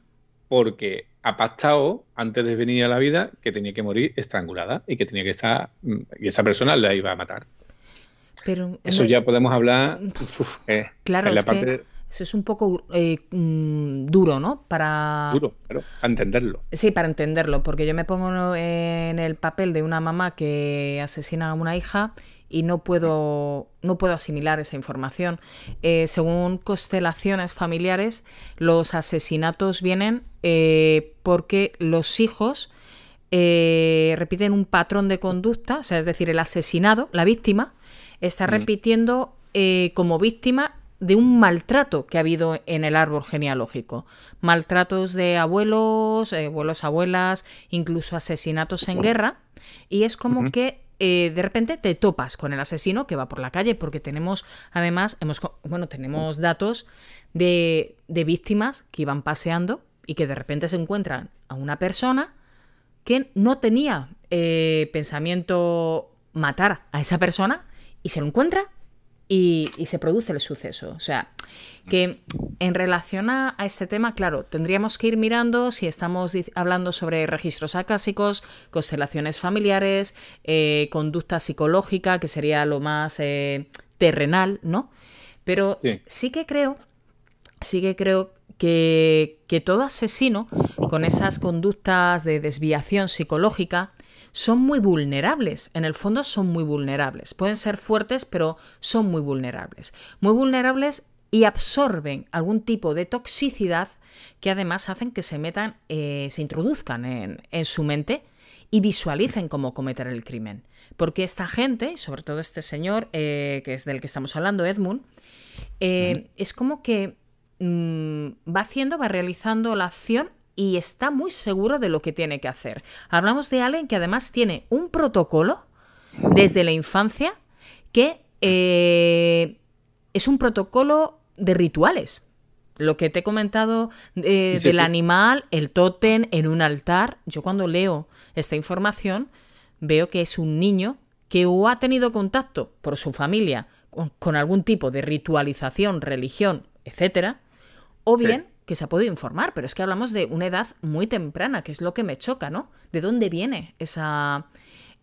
Speaker 3: porque ha pactado antes de venir a la vida que tenía que morir estrangulada y que tenía que estar mm, y esa persona la iba a matar.
Speaker 1: Pero eso ya
Speaker 3: podemos hablar. claro, la
Speaker 1: eso es un poco eh, mm, duro, ¿no? Para... Duro,
Speaker 3: pero para entenderlo.
Speaker 1: Sí, para entenderlo, porque yo me pongo en el papel de una mamá que asesina a una hija y no puedo, no puedo asimilar esa información. Eh, según constelaciones familiares, los asesinatos vienen eh, porque los hijos repiten un patrón de conducta, o sea, es decir, el asesinado, la víctima, está mm. repitiendo como víctima de un maltrato que ha habido en el árbol genealógico. Maltratos de abuelos, eh, abuelos, abuelas, incluso asesinatos en guerra. Y es como que eh, de repente te topas con el asesino que va por la calle, porque tenemos, además, hemos, bueno, tenemos datos de, víctimas que iban paseando y que de repente se encuentran a una persona que no tenía eh, pensamiento matar a esa persona y se lo encuentra y, se produce el suceso. O sea, que en relación a, este tema, claro, tendríamos que ir mirando si estamos hablando sobre registros acásicos, constelaciones familiares, eh, conducta psicológica, que sería lo más eh, terrenal, ¿no? Pero sí. que creo, sí creo que, que todo asesino con esas conductas de desviación psicológica, son muy vulnerables. En el fondo son muy vulnerables. Pueden ser fuertes, pero son muy vulnerables. Muy vulnerables y absorben algún tipo de toxicidad que además hacen que se metan, eh, se introduzcan en, su mente y visualicen cómo cometer el crimen. Porque esta gente, sobre todo este señor eh, que es del que estamos hablando, Edmund, eh, es como que mm, va haciendo, va realizando la acción y está muy seguro de lo que tiene que hacer. Hablamos de alguien que además tiene un protocolo desde la infancia que eh, es un protocolo de rituales. Lo que te he comentado eh, del animal, el tótem en un altar, yo cuando leo esta información veo que es un niño que o ha tenido contacto por su familia con, con algún tipo de ritualización, religión, etcétera, o bien que se ha podido informar, pero es que hablamos de una edad muy temprana, que es lo que me choca, ¿no? ¿De dónde viene esa,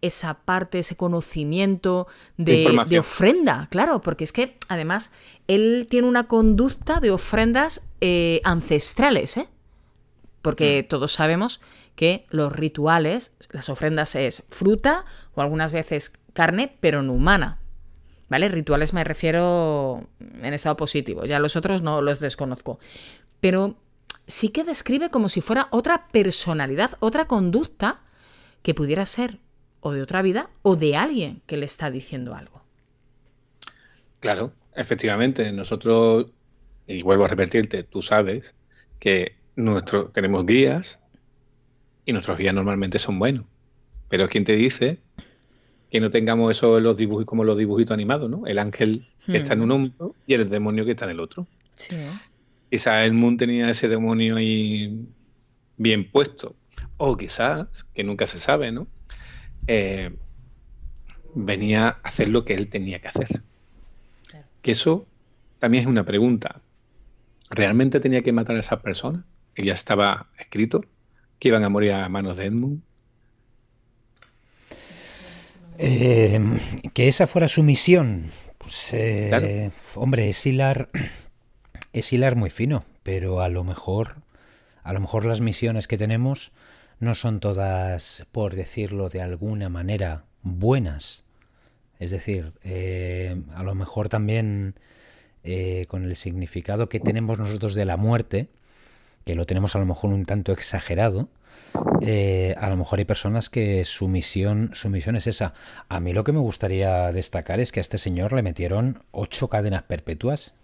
Speaker 1: esa parte, ese conocimiento de, de, ofrenda, claro, porque es que además él tiene una conducta de ofrendas eh, ancestrales, ¿eh? porque mm. todos sabemos que los rituales, las ofrendas es fruta o algunas veces carne, pero no humana. ¿Vale? Rituales me refiero en estado positivo, ya los otros no los desconozco pero sí que describe como si fuera otra personalidad, otra conducta que pudiera ser o de otra vida o de alguien que le está diciendo algo.
Speaker 3: Claro, efectivamente, nosotros, y vuelvo a repetirte, tú sabes que nuestro, tenemos guías y nuestros guías normalmente son buenos. Pero ¿quién te dice que no tengamos eso en los dibujos como los dibujitos animados, ¿no? El ángel que está en un hmm. hombro y el demonio que está en el otro. Sí. Quizás Edmund tenía ese demonio ahí bien puesto. O quizás, que nunca se sabe, ¿no? Eh, venía a hacer lo que él tenía que hacer. Que eso también es una pregunta. ¿Realmente tenía que matar a esa persona? Que ya estaba escrito que iban a morir a manos de Edmund.
Speaker 2: Eh, que esa fuera su misión. Pues, eh, hombre, Silar es hilar muy fino, pero a lo mejor, a lo mejor las misiones que tenemos no son todas, por decirlo de alguna manera, buenas. Es decir, eh, a lo mejor también eh, con el significado que tenemos nosotros de la muerte, que lo tenemos a lo mejor un tanto exagerado, eh, a lo mejor hay personas que su misión, su misión es esa. A mí lo que me gustaría destacar es que a este señor le metieron ocho cadenas perpetuas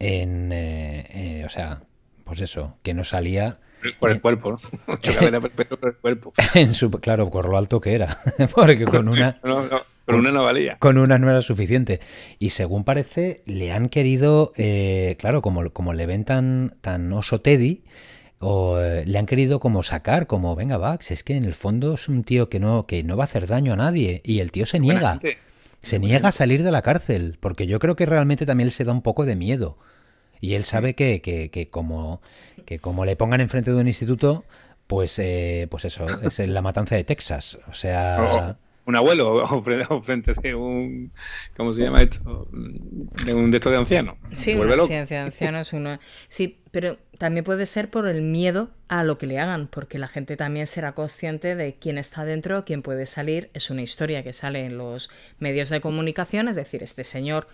Speaker 2: en, eh, eh, o sea, pues eso, que no salía...
Speaker 3: Por el cuerpo, el cuerpo.
Speaker 2: En claro, por lo alto que era, porque con una...
Speaker 3: No, una no valía.
Speaker 2: Con una no era suficiente. Y según parece, le han querido, eh, claro, como, le ven tan, tan oso Teddy, o le han querido como sacar, como venga, Vax, es que en el fondo es un tío que no, que no va a hacer daño a nadie. Y el tío se niega. Se niega a salir de la cárcel, porque yo creo que realmente también él se da un poco de miedo. Y él sabe que, que, que como, que como le pongan enfrente de un instituto, pues, eh, pues eso, es la matanza de Texas. O sea... Oh, oh
Speaker 3: un abuelo o frente, un ¿cómo se llama esto? Mm, de un de de anciano.
Speaker 1: Sí, de Sí, pero también puede ser por el miedo a lo que le hagan, porque la gente también será consciente de quién está dentro, quién puede salir, es una historia que sale en los medios de comunicación, es decir, este señor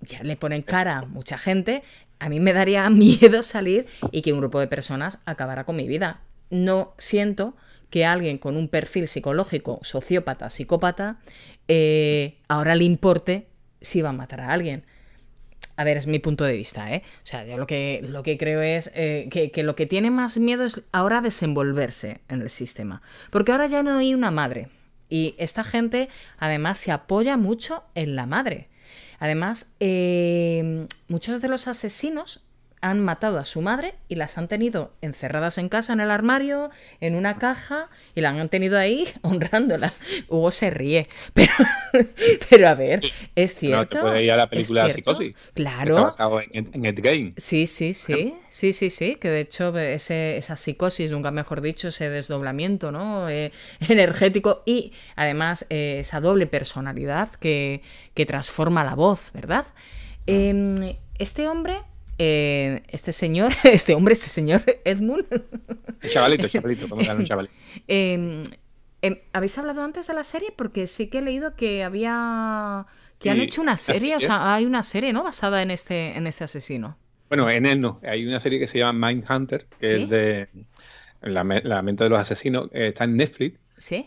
Speaker 1: ya le ponen cara a mucha gente, a mí me daría miedo salir y que un grupo de personas acabara con mi vida. No siento que alguien con un perfil psicológico, sociópata, psicópata, eh, ahora le importe si va a matar a alguien. A ver, es mi punto de vista, ¿eh? O sea, yo lo que, lo que creo es eh, que, lo que tiene más miedo es ahora desenvolverse en el sistema. Porque ahora ya no hay una madre. Y esta gente, además, se apoya mucho en la madre. Además, eh, muchos de los asesinos han matado a su madre y las han tenido encerradas en casa, en el armario, en una caja, y la han tenido ahí honrándola. Hugo se ríe, pero, a ver, es cierto. No, te ir a la película Psicosis. Claro. Está basado en, en Endgame. Sí, sí, sí, sí, sí, sí, que de hecho esa psicosis, nunca mejor dicho, ese desdoblamiento ¿no? Eh, energético y además eh, esa doble personalidad que, transforma la voz, ¿verdad? Em, este hombre eh, este señor, este hombre, este señor Edmund. El chavalito, el chavalito, un chavalito. Em, em, ¿Habéis hablado antes de la serie? Porque sí que he leído que había. que han hecho una serie, o sea, hay una serie, ¿no? Basada en este, en este asesino.
Speaker 3: Bueno, en él no. Hay una serie que se llama Mindhunter, que es de la, mente de los asesinos. Eh, está en Netflix.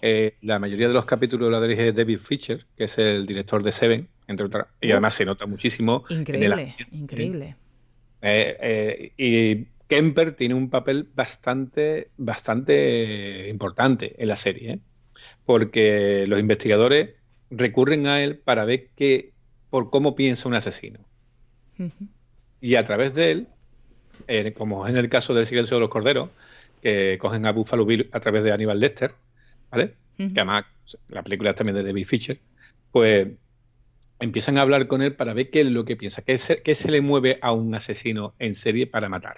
Speaker 3: Eh, la mayoría de los capítulos la dirige David Fischer, que es el director de Seven, entre otras. Y además se nota muchísimo. Increíble,
Speaker 1: increíble.
Speaker 3: Eh, eh, y Kemper tiene un papel bastante, bastante importante en la serie, ¿eh? porque los investigadores recurren a él para ver qué, por cómo piensa un asesino. Y a través de él, como es en el caso del silencio de los corderos, que cogen a Buffalo Bill a través de Aníbal Lester, ¿vale? Que además la película es también de David Fisher, pues empiezan a hablar con él para ver qué es lo que piensa, qué se, le mueve a un asesino en serie para matar.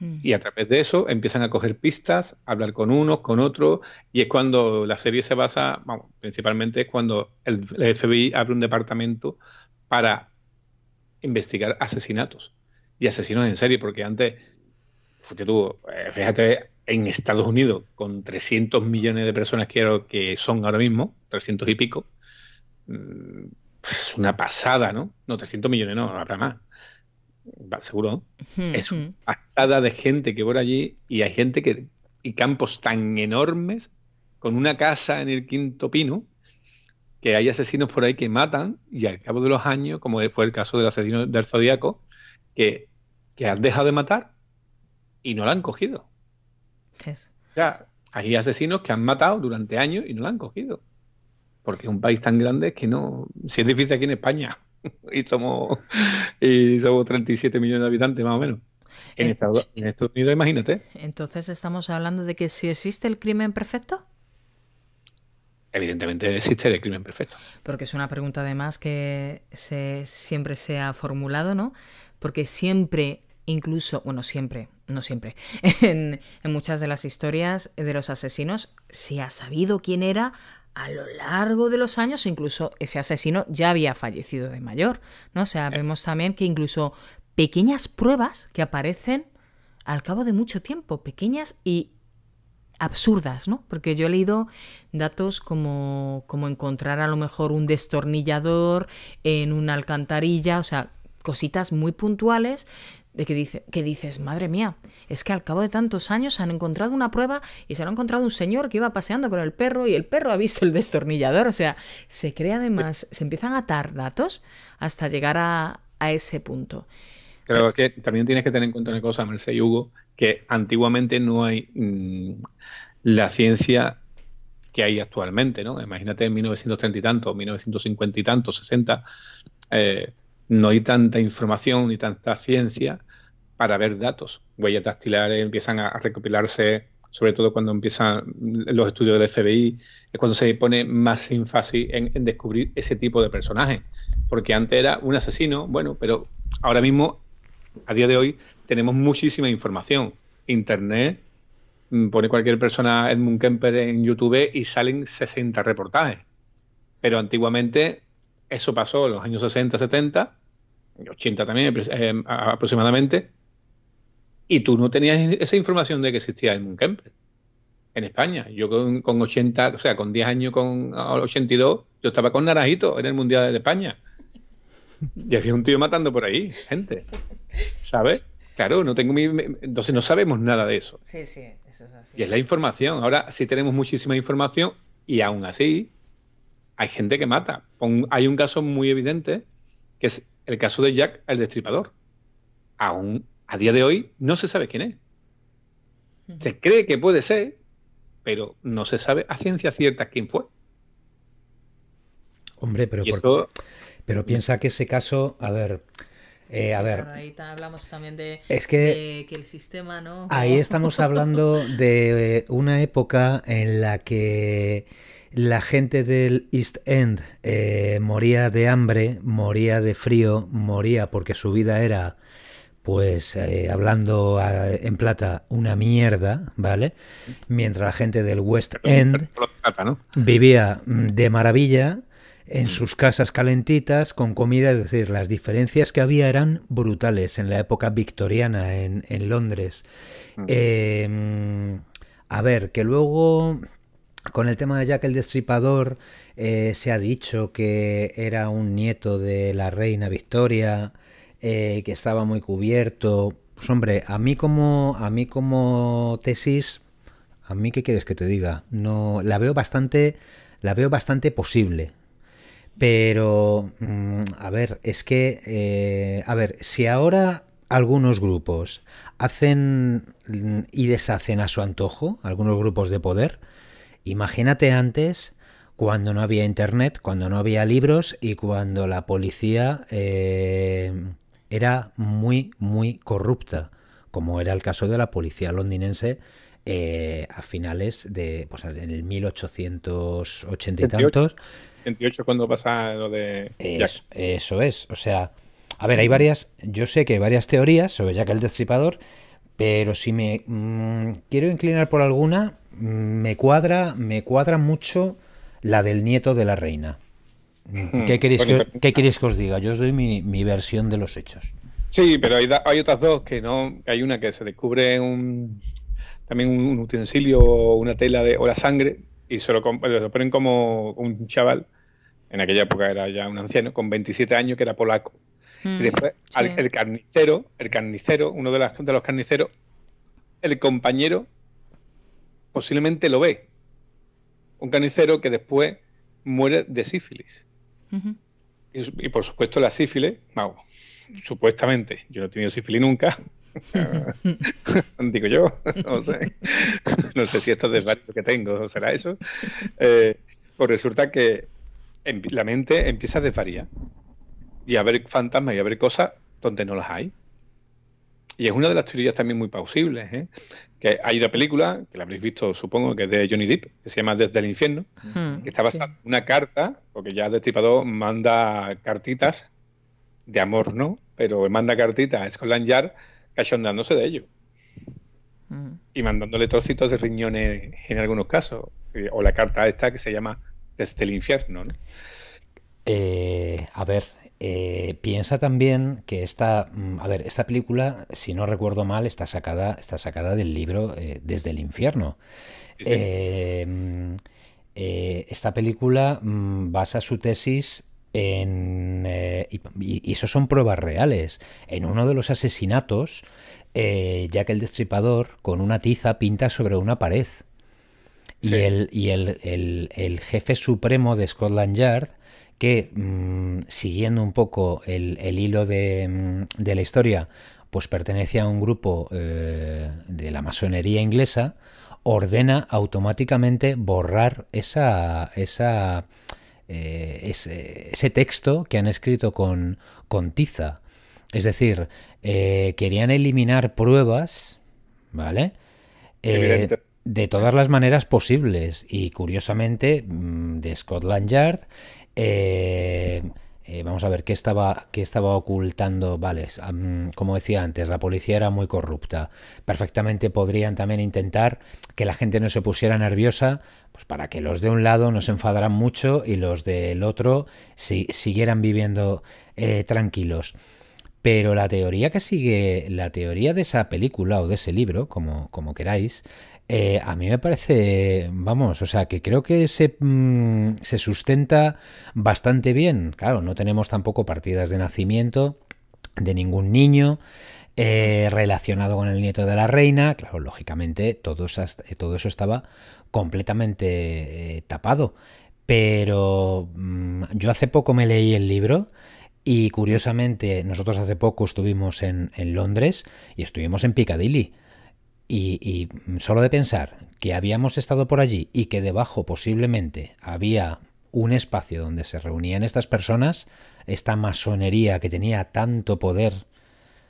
Speaker 3: Hmm. Y a través de eso empiezan a coger pistas, hablar con unos, con otros, y es cuando la serie se basa, principalmente es cuando el, FBI abre un departamento para investigar asesinatos y asesinos en serie, porque antes, fíjate, eh, en Estados Unidos, con 300 millones de personas que, que son ahora mismo, 300 y pico, Mm, es una pasada, ¿no? No, 300 millones no, habrá más. Seguro. Hmm, es una hmm. pasada de gente que por allí y hay gente que. y campos tan enormes con una casa en el quinto pino que hay asesinos por ahí que matan y al cabo de los años, como fue el caso del asesino del zodiaco que, que han dejado de matar y no la han cogido. O sea, hay asesinos que han matado durante años y no la han cogido porque es un país tan grande que no, si es difícil aquí en España, y somos, y somos 37 millones de habitantes más o menos. Eh, en, Estados, Unidos, imagínate.
Speaker 1: Entonces estamos hablando de que si existe el crimen perfecto.
Speaker 3: Evidentemente existe el crimen perfecto.
Speaker 1: Porque es una pregunta además que se, siempre se ha formulado, ¿no? Porque siempre, incluso, bueno, siempre, no siempre, en muchas de las historias de los asesinos se ha sabido quién era a lo largo de los años, incluso ese asesino ya había fallecido de mayor, ¿no? O sea, vemos también que incluso pequeñas pruebas que aparecen al cabo de mucho tiempo, pequeñas y absurdas, ¿no? Porque yo he leído datos como, como encontrar a lo mejor un destornillador en una alcantarilla, o sea, cositas muy puntuales de que, dice, que dices, madre mía, es que al cabo de tantos años se han encontrado una prueba y se lo ha encontrado un señor que iba paseando con el perro y el perro ha visto el destornillador. O sea, se crea además, se empiezan a atar datos hasta llegar a, ese punto.
Speaker 3: Creo que también tienes que tener en cuenta una cosa, Mercedes y Hugo, que antiguamente no hay mm, la ciencia que hay actualmente, ¿no? Imagínate en 1930 y tanto, 1950 y tanto, 60, eh, no hay tanta información ni tanta ciencia para ver datos. Huellas dactilares empiezan a, recopilarse, sobre todo cuando empiezan los estudios del FBI, es cuando se pone más énfasis en, descubrir ese tipo de personajes. Porque antes era un asesino, bueno, pero ahora mismo, a día de hoy, tenemos muchísima información. Internet mm, pone cualquier persona Edmund Kemper en YouTube y salen 60 reportajes. Pero antiguamente eso pasó en los años 60, 70, 80 también eh, aproximadamente, y tú no tenías esa información de que existía un Kemper. en España. Yo con, 80, o sea, con 10 años, con 82, yo estaba con Narajito en el Mundial de España. Y había un tío matando por ahí, gente. ¿Sabes? Claro, no tengo mi, entonces no sabemos nada de eso.
Speaker 1: Sí, sí, eso es así.
Speaker 3: Y es la información. Ahora sí tenemos muchísima información y aún así hay gente que mata. hay un caso muy evidente que es el caso de Jack el Destripador. Aún a día de hoy no se sabe quién es. Se cree que puede ser, pero no se sabe a ciencia cierta quién fue.
Speaker 2: Hombre, pero, pero piensa que ese caso, a ver, eh, a ver.
Speaker 1: ahí hablamos también de, es que, el sistema, Ahí estamos hablando
Speaker 2: de una época en la que la gente del East End eh, moría de hambre, moría de frío, moría porque su vida era pues eh, hablando ah, en plata una mierda, ¿vale? Mientras la gente del West End vivía mm, de maravilla en mm. sus casas calentitas con comida, es decir, las diferencias que había eran brutales en la época victoriana en, Londres. Mm. Em, a ver, que luego con el tema de Jack el Destripador eh, se ha dicho que era un nieto de la reina Victoria. Eh, que estaba muy cubierto. Pues hombre, a mí como, a mí como tesis, a mí qué quieres que te diga, no, la veo bastante, la veo bastante posible. Pero, mm, a ver, es que, eh, a ver, si ahora algunos grupos hacen mm, y deshacen a su antojo, algunos grupos de poder, imagínate antes cuando no había internet, cuando no había libros y cuando la policía eh, era muy, muy corrupta, como era el caso de la policía londinense eh, a finales de, pues en el 1880 y tantos. 28 cuando pasa lo de... Es, eso es, o sea,
Speaker 1: a ver, hay varias,
Speaker 2: yo sé que hay varias teorías sobre Jack el Destripador, pero si me mm, quiero inclinar por alguna, mm, me cuadra, me cuadra mucho la del nieto de la reina. ¿Qué queréis, que, os diga? Yo os doy mi, versión de los hechos.
Speaker 3: Sí, pero hay, otras dos que no. Hay una que se descubre también un, utensilio o una tela de, o la sangre y se lo, ponen como un chaval. En aquella época era ya un anciano con 27 años que era polaco. y mm, después el carnicero, el carnicero, uno de, las, de los carniceros, el compañero posiblemente lo ve. Un carnicero que después muere de sífilis y, por supuesto la sífilis, supuestamente, yo no he tenido sífilis nunca, digo yo, no sé, no sé si esto es desvario que tengo, ¿será eso? Eh, pues resulta que en, la mente empieza a desvariar y a ver fantasmas y a ver cosas donde no las hay. Y es una de las teorías también muy plausibles. ¿eh? Que hay una película, que la habréis visto supongo, que es de Johnny Depp, que se llama Desde el Infierno, hmm. que está basada en una carta, porque ya Destripador manda cartitas, de amor no, pero manda cartitas a Scotland Yard cachondándose de ello. Hmm. Y mandándole trocitos de riñones en algunos casos. O la carta esta que se llama Desde el Infierno. ¿no?
Speaker 2: Eh, a ver, eh, piensa también que esta, mm, a ver, esta película, si no recuerdo mal, está sacada, está sacada del libro eh, Desde el infierno. Eh, mm, esta película mm, basa su tesis en, y, eso son pruebas reales, en uno de los asesinatos, ya que el destripador con una tiza pinta sobre una pared. Y, el jefe supremo de Scotland Yard que mm, siguiendo un poco el, hilo mm, de, la historia, pues pertenece a un grupo eh, de la masonería inglesa, ordena automáticamente borrar esa, eh, ese, texto que han escrito con, con tiza. Es decir, eh, querían eliminar pruebas, ¿vale? de todas las maneras posibles. Y curiosamente, mm, de Scotland Yard eh, eh, vamos a ver, ¿qué estaba, qué estaba ocultando? Vale, como decía antes, la policía era muy corrupta. Perfectamente podrían también intentar que la gente no se pusiera nerviosa, pues para que los de un lado no se enfadaran mucho y los del otro siguieran viviendo eh, tranquilos. Pero la teoría que sigue, la teoría de esa película o de ese libro, como, como queráis, eh, a mí me parece, vamos, o sea, que creo que se, mm, se sustenta bastante bien. Claro, no tenemos tampoco partidas de nacimiento de ningún niño. Eh, relacionado con el nieto de la reina, claro, lógicamente todo, todo eso estaba completamente eh, tapado. Pero mm, yo hace poco me leí el libro y curiosamente, nosotros hace poco estuvimos en, Londres y estuvimos en Piccadilly. Y, solo de pensar que habíamos estado por allí y que debajo posiblemente había un espacio donde se reunían estas personas, esta masonería que tenía tanto poder,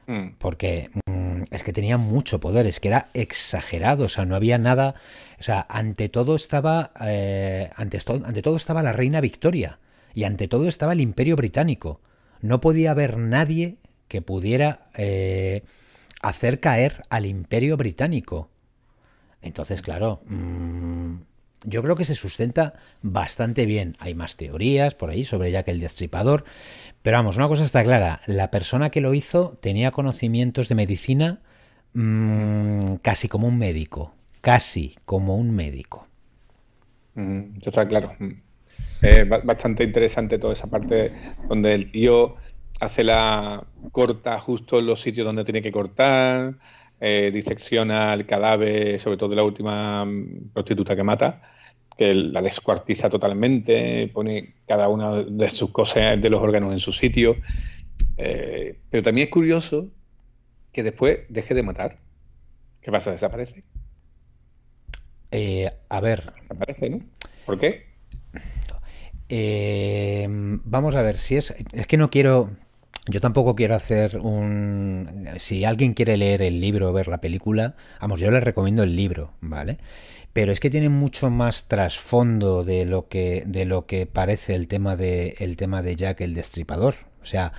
Speaker 2: mm. porque mm, es que tenía mucho poder, es que era exagerado, o sea, no había nada, o sea, ante todo estaba, eh, ante todo estaba la reina Victoria y ante todo estaba el imperio británico. No podía haber nadie que pudiera eh, hacer caer al imperio británico. Entonces, claro, mm, yo creo que se sustenta bastante bien. Hay más teorías por ahí sobre ya que el Destripador. Pero vamos, una cosa está clara. La persona que lo hizo tenía conocimientos de medicina mm, casi como un médico. Casi como un médico.
Speaker 3: Ya está claro es bastante interesante toda esa parte donde el tío hace la corta justo en los sitios donde tiene que cortar, eh, disecciona el cadáver, sobre todo de la última mm, prostituta que mata, que la descuartiza totalmente, pone cada una de sus cosas, de los órganos en su sitio. Eh, pero también es curioso que después deje de matar. ¿Qué pasa? ¿Desaparece?
Speaker 2: Eh, a ver. Desaparece, ¿no? ¿Por qué? Em, vamos a ver, si es. Es que no quiero. Yo tampoco quiero hacer un. Si alguien quiere leer el libro o ver la película, vamos, yo les recomiendo el libro, ¿vale? Pero es que tiene mucho más trasfondo de lo que, de lo que parece el tema de, el tema de Jack el Destripador. O sea,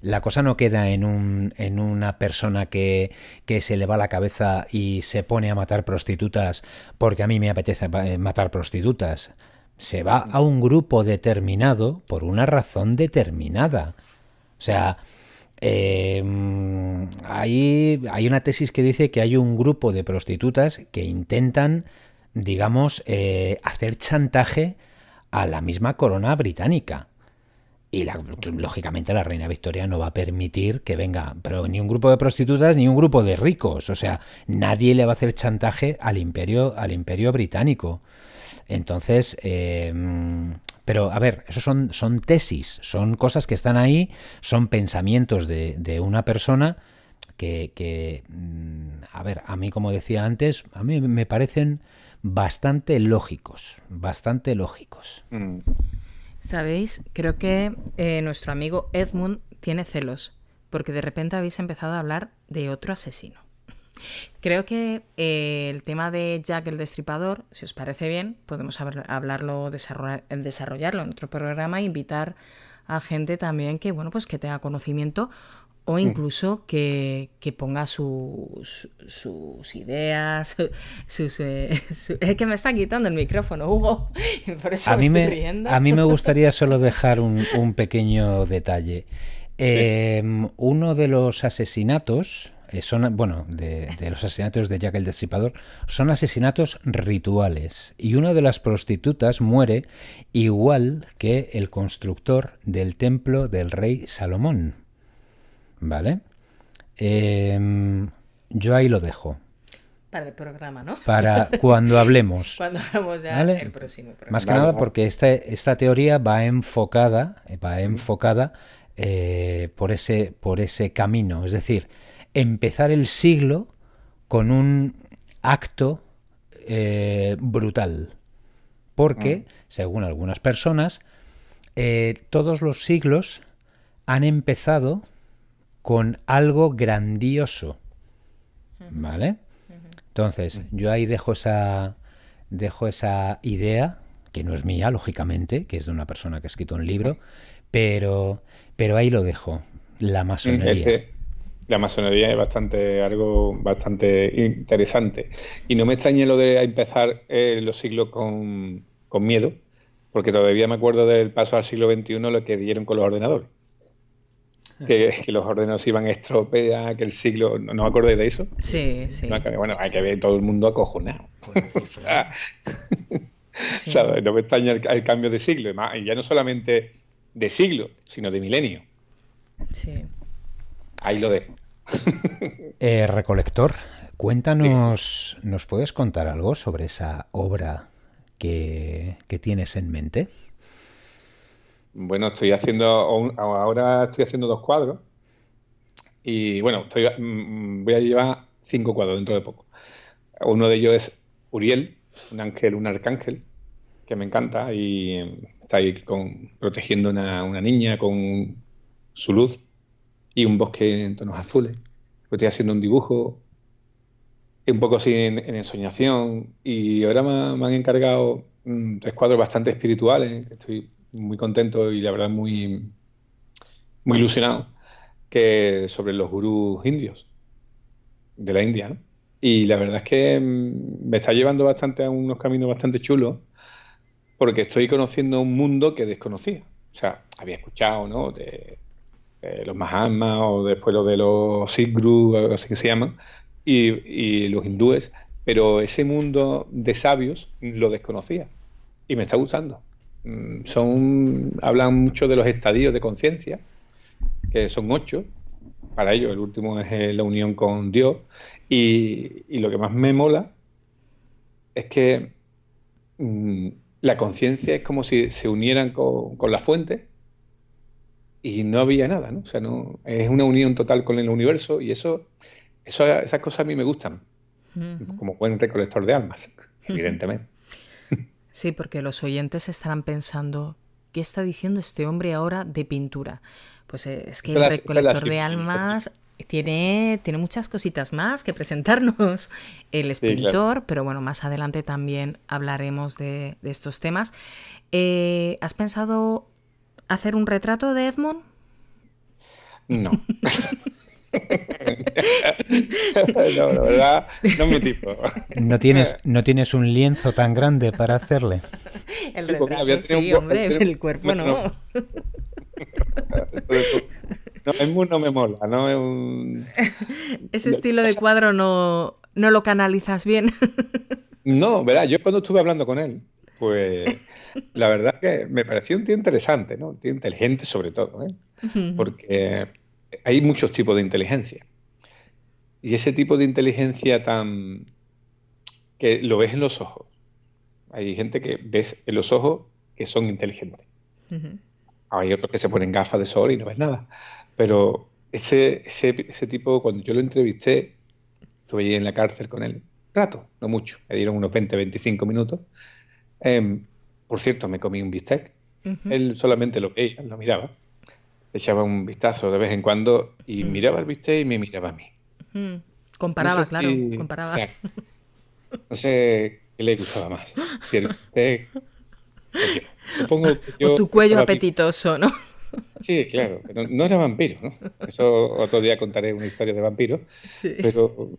Speaker 2: la cosa no queda en, un, en una persona que, que, se le va la cabeza y se pone a matar prostitutas porque a mí me apetece eh, matar prostitutas se va a un grupo determinado por una razón determinada. O sea, em, hay, hay, una tesis que dice que hay un grupo de prostitutas que intentan, digamos, eh, hacer chantaje a la misma corona británica. Y lógicamente la reina Victoria no va a permitir que venga, pero ni un grupo de prostitutas ni un grupo de ricos. O sea, nadie le va a hacer chantaje al imperio, al imperio británico. Entonces, em, pero a ver, eso son, son tesis, son cosas que están ahí, son pensamientos de, de una persona que, mm, a ver, a mí como decía antes, a mí me parecen bastante lógicos, bastante lógicos.
Speaker 1: Mm. Sabéis, creo que eh, nuestro amigo Edmund tiene celos, porque de repente habéis empezado a hablar de otro asesino. Creo que eh, el tema de Jack el Destripador, si os parece bien, podemos hablarlo, o desarrollarlo en otro programa e invitar a gente también que, bueno, pues que tenga conocimiento o mm. incluso que, ponga sus, sus ideas, eh, Es que me está quitando el micrófono, Hugo, por eso a mí estoy me, A mí me
Speaker 2: gustaría solo dejar un, pequeño detalle. Em, uno de los asesinatos eh, son, bueno, de, los asesinatos de Jack el Destripador, son asesinatos rituales. Y una de las prostitutas muere igual que el constructor del templo del rey Salomón. ¿Vale? Em, yo ahí lo dejo.
Speaker 1: Para el programa, ¿no? Para cuando hablemos. cuando hablamos ya el próximo programa. Más que nada porque
Speaker 2: esta, esta teoría va enfocada, eh, va enfocada eh, por, ese, por ese camino. Es decir, empezar el siglo con un acto eh, brutal. Porque, mm. según algunas personas, eh, todos los siglos han empezado con algo grandioso. ¿Vale? Entonces, mm. yo ahí dejo esa, dejo esa idea, que no es mía, lógicamente, que es de una persona que ha escrito un libro, pero, pero ahí lo dejo, la masonería
Speaker 3: la masonería es bastante algo bastante interesante. Y no me extrañe lo de empezar eh, los siglos con, con, miedo, porque todavía me acuerdo del paso al siglo XXI lo que dieron con los ordenadores. Ah. Que, los ordenadores iban a estropear que el siglo. ¿No, ¿no me de eso?
Speaker 1: Sí, sí. bueno, hay que ver
Speaker 3: todo el mundo acojonado. Pues, ah. No me extraña el, cambio de siglo, y ya no solamente de siglo, sino de milenio. Sí ahí lo de
Speaker 2: eh, recolector, cuéntanos, ¿nos puedes contar algo sobre esa obra que, tienes en mente?
Speaker 3: Bueno, estoy haciendo, ahora estoy haciendo dos cuadros y bueno, estoy, mm, voy a llevar cinco cuadros dentro de poco. Uno de ellos es Uriel, un ángel, un arcángel, que me encanta y mm, está ahí con, protegiendo una, una, niña con su luz y un bosque en tonos azules. Pues estoy haciendo un dibujo un poco así en ensoñación y ahora me, han encargado mm, tres cuadros bastante espirituales. Estoy muy contento y la verdad muy, muy ilusionado que sobre los gurús indios de la India. Y la verdad es que mm, me está llevando bastante a unos caminos bastante chulos porque estoy conociendo un mundo que desconocía. O sea, había escuchado, ¿no? De, eh, los Mahamas o después los de los Sikh así que se llaman, y, los hindúes, pero ese mundo de sabios lo desconocía y me está gustando. Mm, son, hablan mucho de los estadios de conciencia, que son ocho, para ellos el último es eh, la unión con Dios, y, lo que más me mola es que mm, la conciencia es como si se unieran con la fuente y no había nada, ¿no? O sea, no, es una unión total con el universo y eso, eso esas cosas a mí me gustan, como buen recolector de almas, evidentemente.
Speaker 1: Sí, porque los oyentes estarán pensando, ¿qué está diciendo este hombre ahora de pintura? Pues eh, es que el recolector de almas tiene, tiene muchas cositas más que presentarnos el escritor, pero bueno, más adelante también hablaremos de, estos temas. Eh, ¿Has pensado ¿Hacer un retrato de Edmond? No.
Speaker 2: no, la verdad,
Speaker 1: no es mi tipo. ¿No tienes,
Speaker 2: ¿No tienes un lienzo tan grande para hacerle?
Speaker 1: El retrato, sí, hombre, el cuerpo no.
Speaker 3: Edmund no me mola, ¿no?
Speaker 1: Ese estilo de cuadro no, lo canalizas bien.
Speaker 3: No, verdad, yo cuando estuve hablando con él, pues la verdad que me pareció un tío interesante, ¿no? Un tío inteligente sobre todo, ¿eh? Porque hay muchos tipos de inteligencia. Y ese tipo de inteligencia tan... que lo ves en los ojos. Hay gente que ves en los ojos que son inteligentes. Hay otros que se ponen gafas de sol y no ves nada. Pero ese, ese, tipo, cuando yo lo entrevisté, estuve allí en la cárcel con él rato, no mucho, me dieron unos 20, 25 minutos, Em, por cierto, me comí un bistec. Él solamente lo veía, lo miraba. Echaba un vistazo de vez en cuando y miraba el bistec y me miraba a
Speaker 1: mí. Comparaba, claro, comparaba.
Speaker 3: no sé qué le gustaba más. Si el bistec tu cuello
Speaker 1: apetitoso, ¿no?
Speaker 3: Sí, claro. No, era vampiro, ¿no? Eso otro día contaré una historia de vampiro. Pero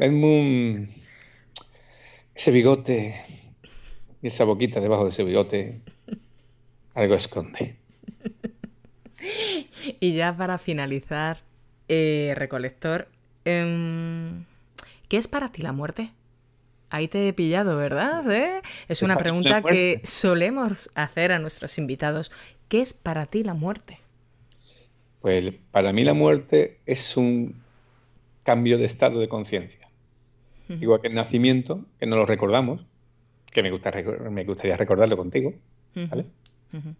Speaker 3: es muy... Ese bigote y esa boquita debajo de ese bigote algo esconde.
Speaker 1: y ya para finalizar, eh, recolector, em, ¿qué es para ti la muerte? Ahí te he pillado, ¿verdad? ¿Eh? Es una pregunta que solemos hacer a nuestros invitados. ¿Qué es para ti la muerte?
Speaker 3: Pues para mí la muerte es un cambio de estado de conciencia. Igual que el nacimiento, que no lo recordamos, que me, gustaría recordarlo contigo, ¿vale?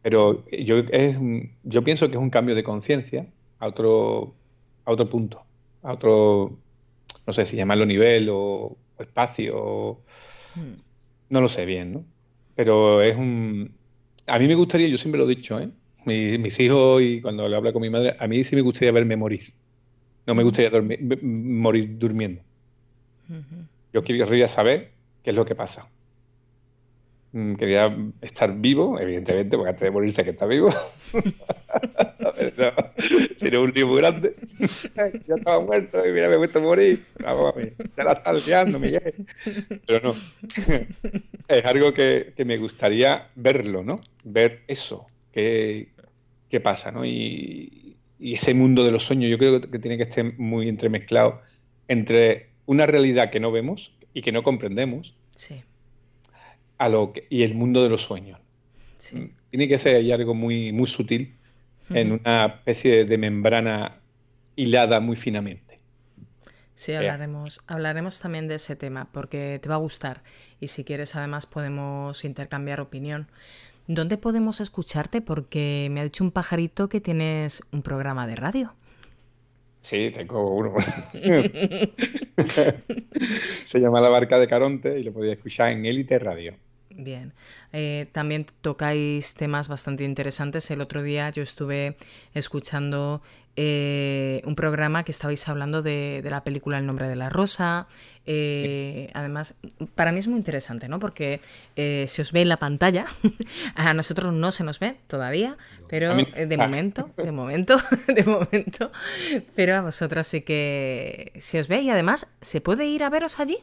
Speaker 3: Pero yo, es, yo pienso que es un cambio de conciencia a otro, a otro punto, a otro, no sé si llamarlo nivel o, espacio, mm. no lo sé bien, ¿no? Pero es un... A mí me gustaría, yo siempre lo he dicho, ¿eh? mis, hijos y cuando lo habla con mi madre, a mí sí me gustaría verme morir. No me mm. gustaría morir durmiendo. Yo querría saber qué es lo que pasa. Mm, quería estar vivo, evidentemente, porque antes de morirse que está vivo. no, sería un lío grande. Yo estaba muerto y mira, me he vuelto a morir. ya la estás liando, Miguel. Pero no. es algo que, que, me gustaría verlo, ¿no? Ver eso, qué, qué pasa, ¿no? Y, y, ese mundo de los sueños, yo creo que tiene que estar muy entremezclado entre una realidad que no vemos y que no comprendemos. Sí y el mundo de los sueños. Mm, tiene que ser algo muy, muy sutil en una especie de, membrana hilada muy finamente.
Speaker 1: Sí, hablaremos, hablaremos también de ese tema porque te va a gustar y si quieres además podemos intercambiar opinión. ¿Dónde podemos escucharte? Porque me ha dicho un pajarito que tienes un programa de radio.
Speaker 3: Sí, tengo uno. se llama La Barca de Caronte y lo podéis escuchar en Elite Radio.
Speaker 1: Bien, eh, también tocáis temas bastante interesantes. El otro día yo estuve escuchando eh, un programa que estabais hablando de, la película El nombre de la rosa. Eh, además, para mí es muy interesante, ¿no? Porque eh, se os ve en la pantalla, a nosotros no se nos ve todavía, pero de momento, de momento, de momento, pero a vosotros sí que se os ve y además, ¿se puede ir a veros allí?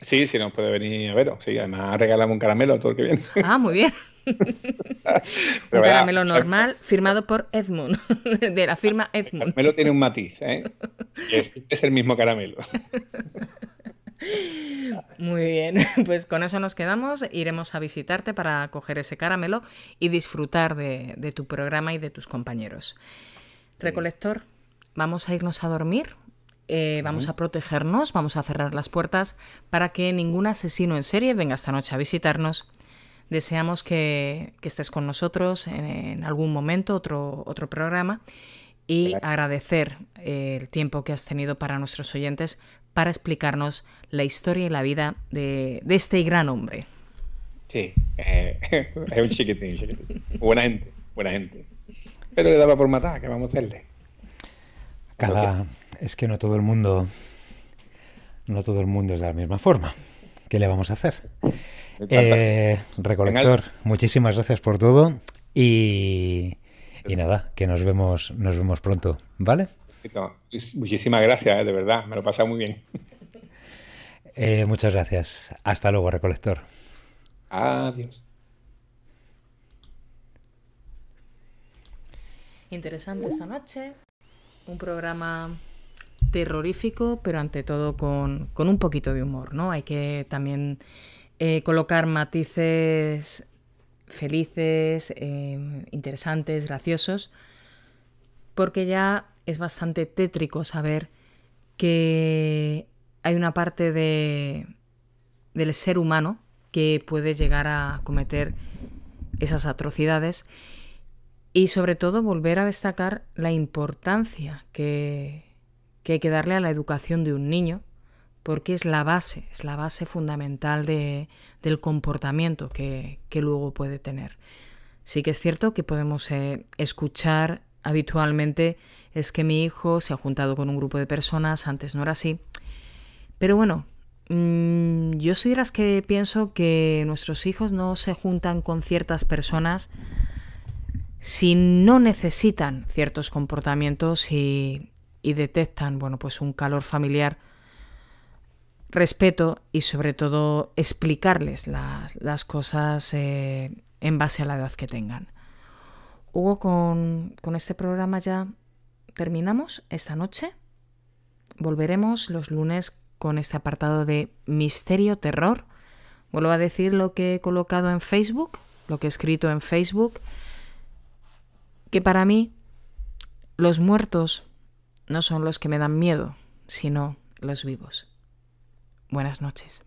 Speaker 3: Sí, si nos puede venir a veros. Sí, además regalamos un caramelo todo el que viene. Ah, muy bien. un caramelo
Speaker 1: normal firmado por Edmund, de la firma Edmund. El
Speaker 3: caramelo tiene un matiz, ¿eh? es, el mismo caramelo.
Speaker 1: Muy bien, pues con eso nos quedamos. Iremos a visitarte para coger ese caramelo y disfrutar de tu programa y de tus compañeros. Recolector, vamos a irnos a dormir. Eh, vamos a protegernos, vamos a cerrar las puertas para que ningún asesino en serie venga esta noche a visitarnos. Deseamos que, estés con nosotros en, algún momento, otro, otro programa, y agradecer eh, el tiempo que has tenido para nuestros oyentes para explicarnos la historia y la vida de, este gran hombre.
Speaker 3: Sí, eh, es un chiquitín, chiquitín. Buena gente, buena gente. Pero le daba por matar, que vamos a hacerle?
Speaker 2: Cada, es que no todo el mundo, no todo el mundo es de la misma forma. ¿Qué le vamos a hacer? Eh, recolector, muchísimas gracias por todo y, nada, que nos vemos, nos vemos pronto, ¿vale?
Speaker 3: Muchísimas gracias, eh, de verdad, me lo he pasado muy bien.
Speaker 2: Eh, muchas gracias. Hasta luego, recolector.
Speaker 1: Adiós. Interesante esta noche. Un programa terrorífico, pero ante todo con, un poquito de humor, ¿no? Hay que también eh, colocar matices felices, eh, interesantes, graciosos, porque ya es bastante tétrico saber que hay una parte del ser humano que puede llegar a cometer esas atrocidades y sobre todo volver a destacar la importancia que, que hay que darle a la educación de un niño, porque es la base, es la base fundamental de, del comportamiento que, que, luego puede tener. Sí que es cierto que podemos eh, escuchar habitualmente es que mi hijo se ha juntado con un grupo de personas, antes no era así, pero bueno, mm, yo soy de las que pienso que nuestros hijos no se juntan con ciertas personas si no necesitan ciertos comportamientos y y detectan, bueno, pues un calor familiar, respeto y sobre todo explicarles las, cosas eh, en base a la edad que tengan. Hugo, con, con este programa ya terminamos esta noche. Volveremos los lunes con este apartado de misterio, terror. Vuelvo a decir lo que he colocado en Facebook, lo que he escrito en Facebook, que para mí los muertos no son los que me dan miedo, sino los vivos. Buenas noches.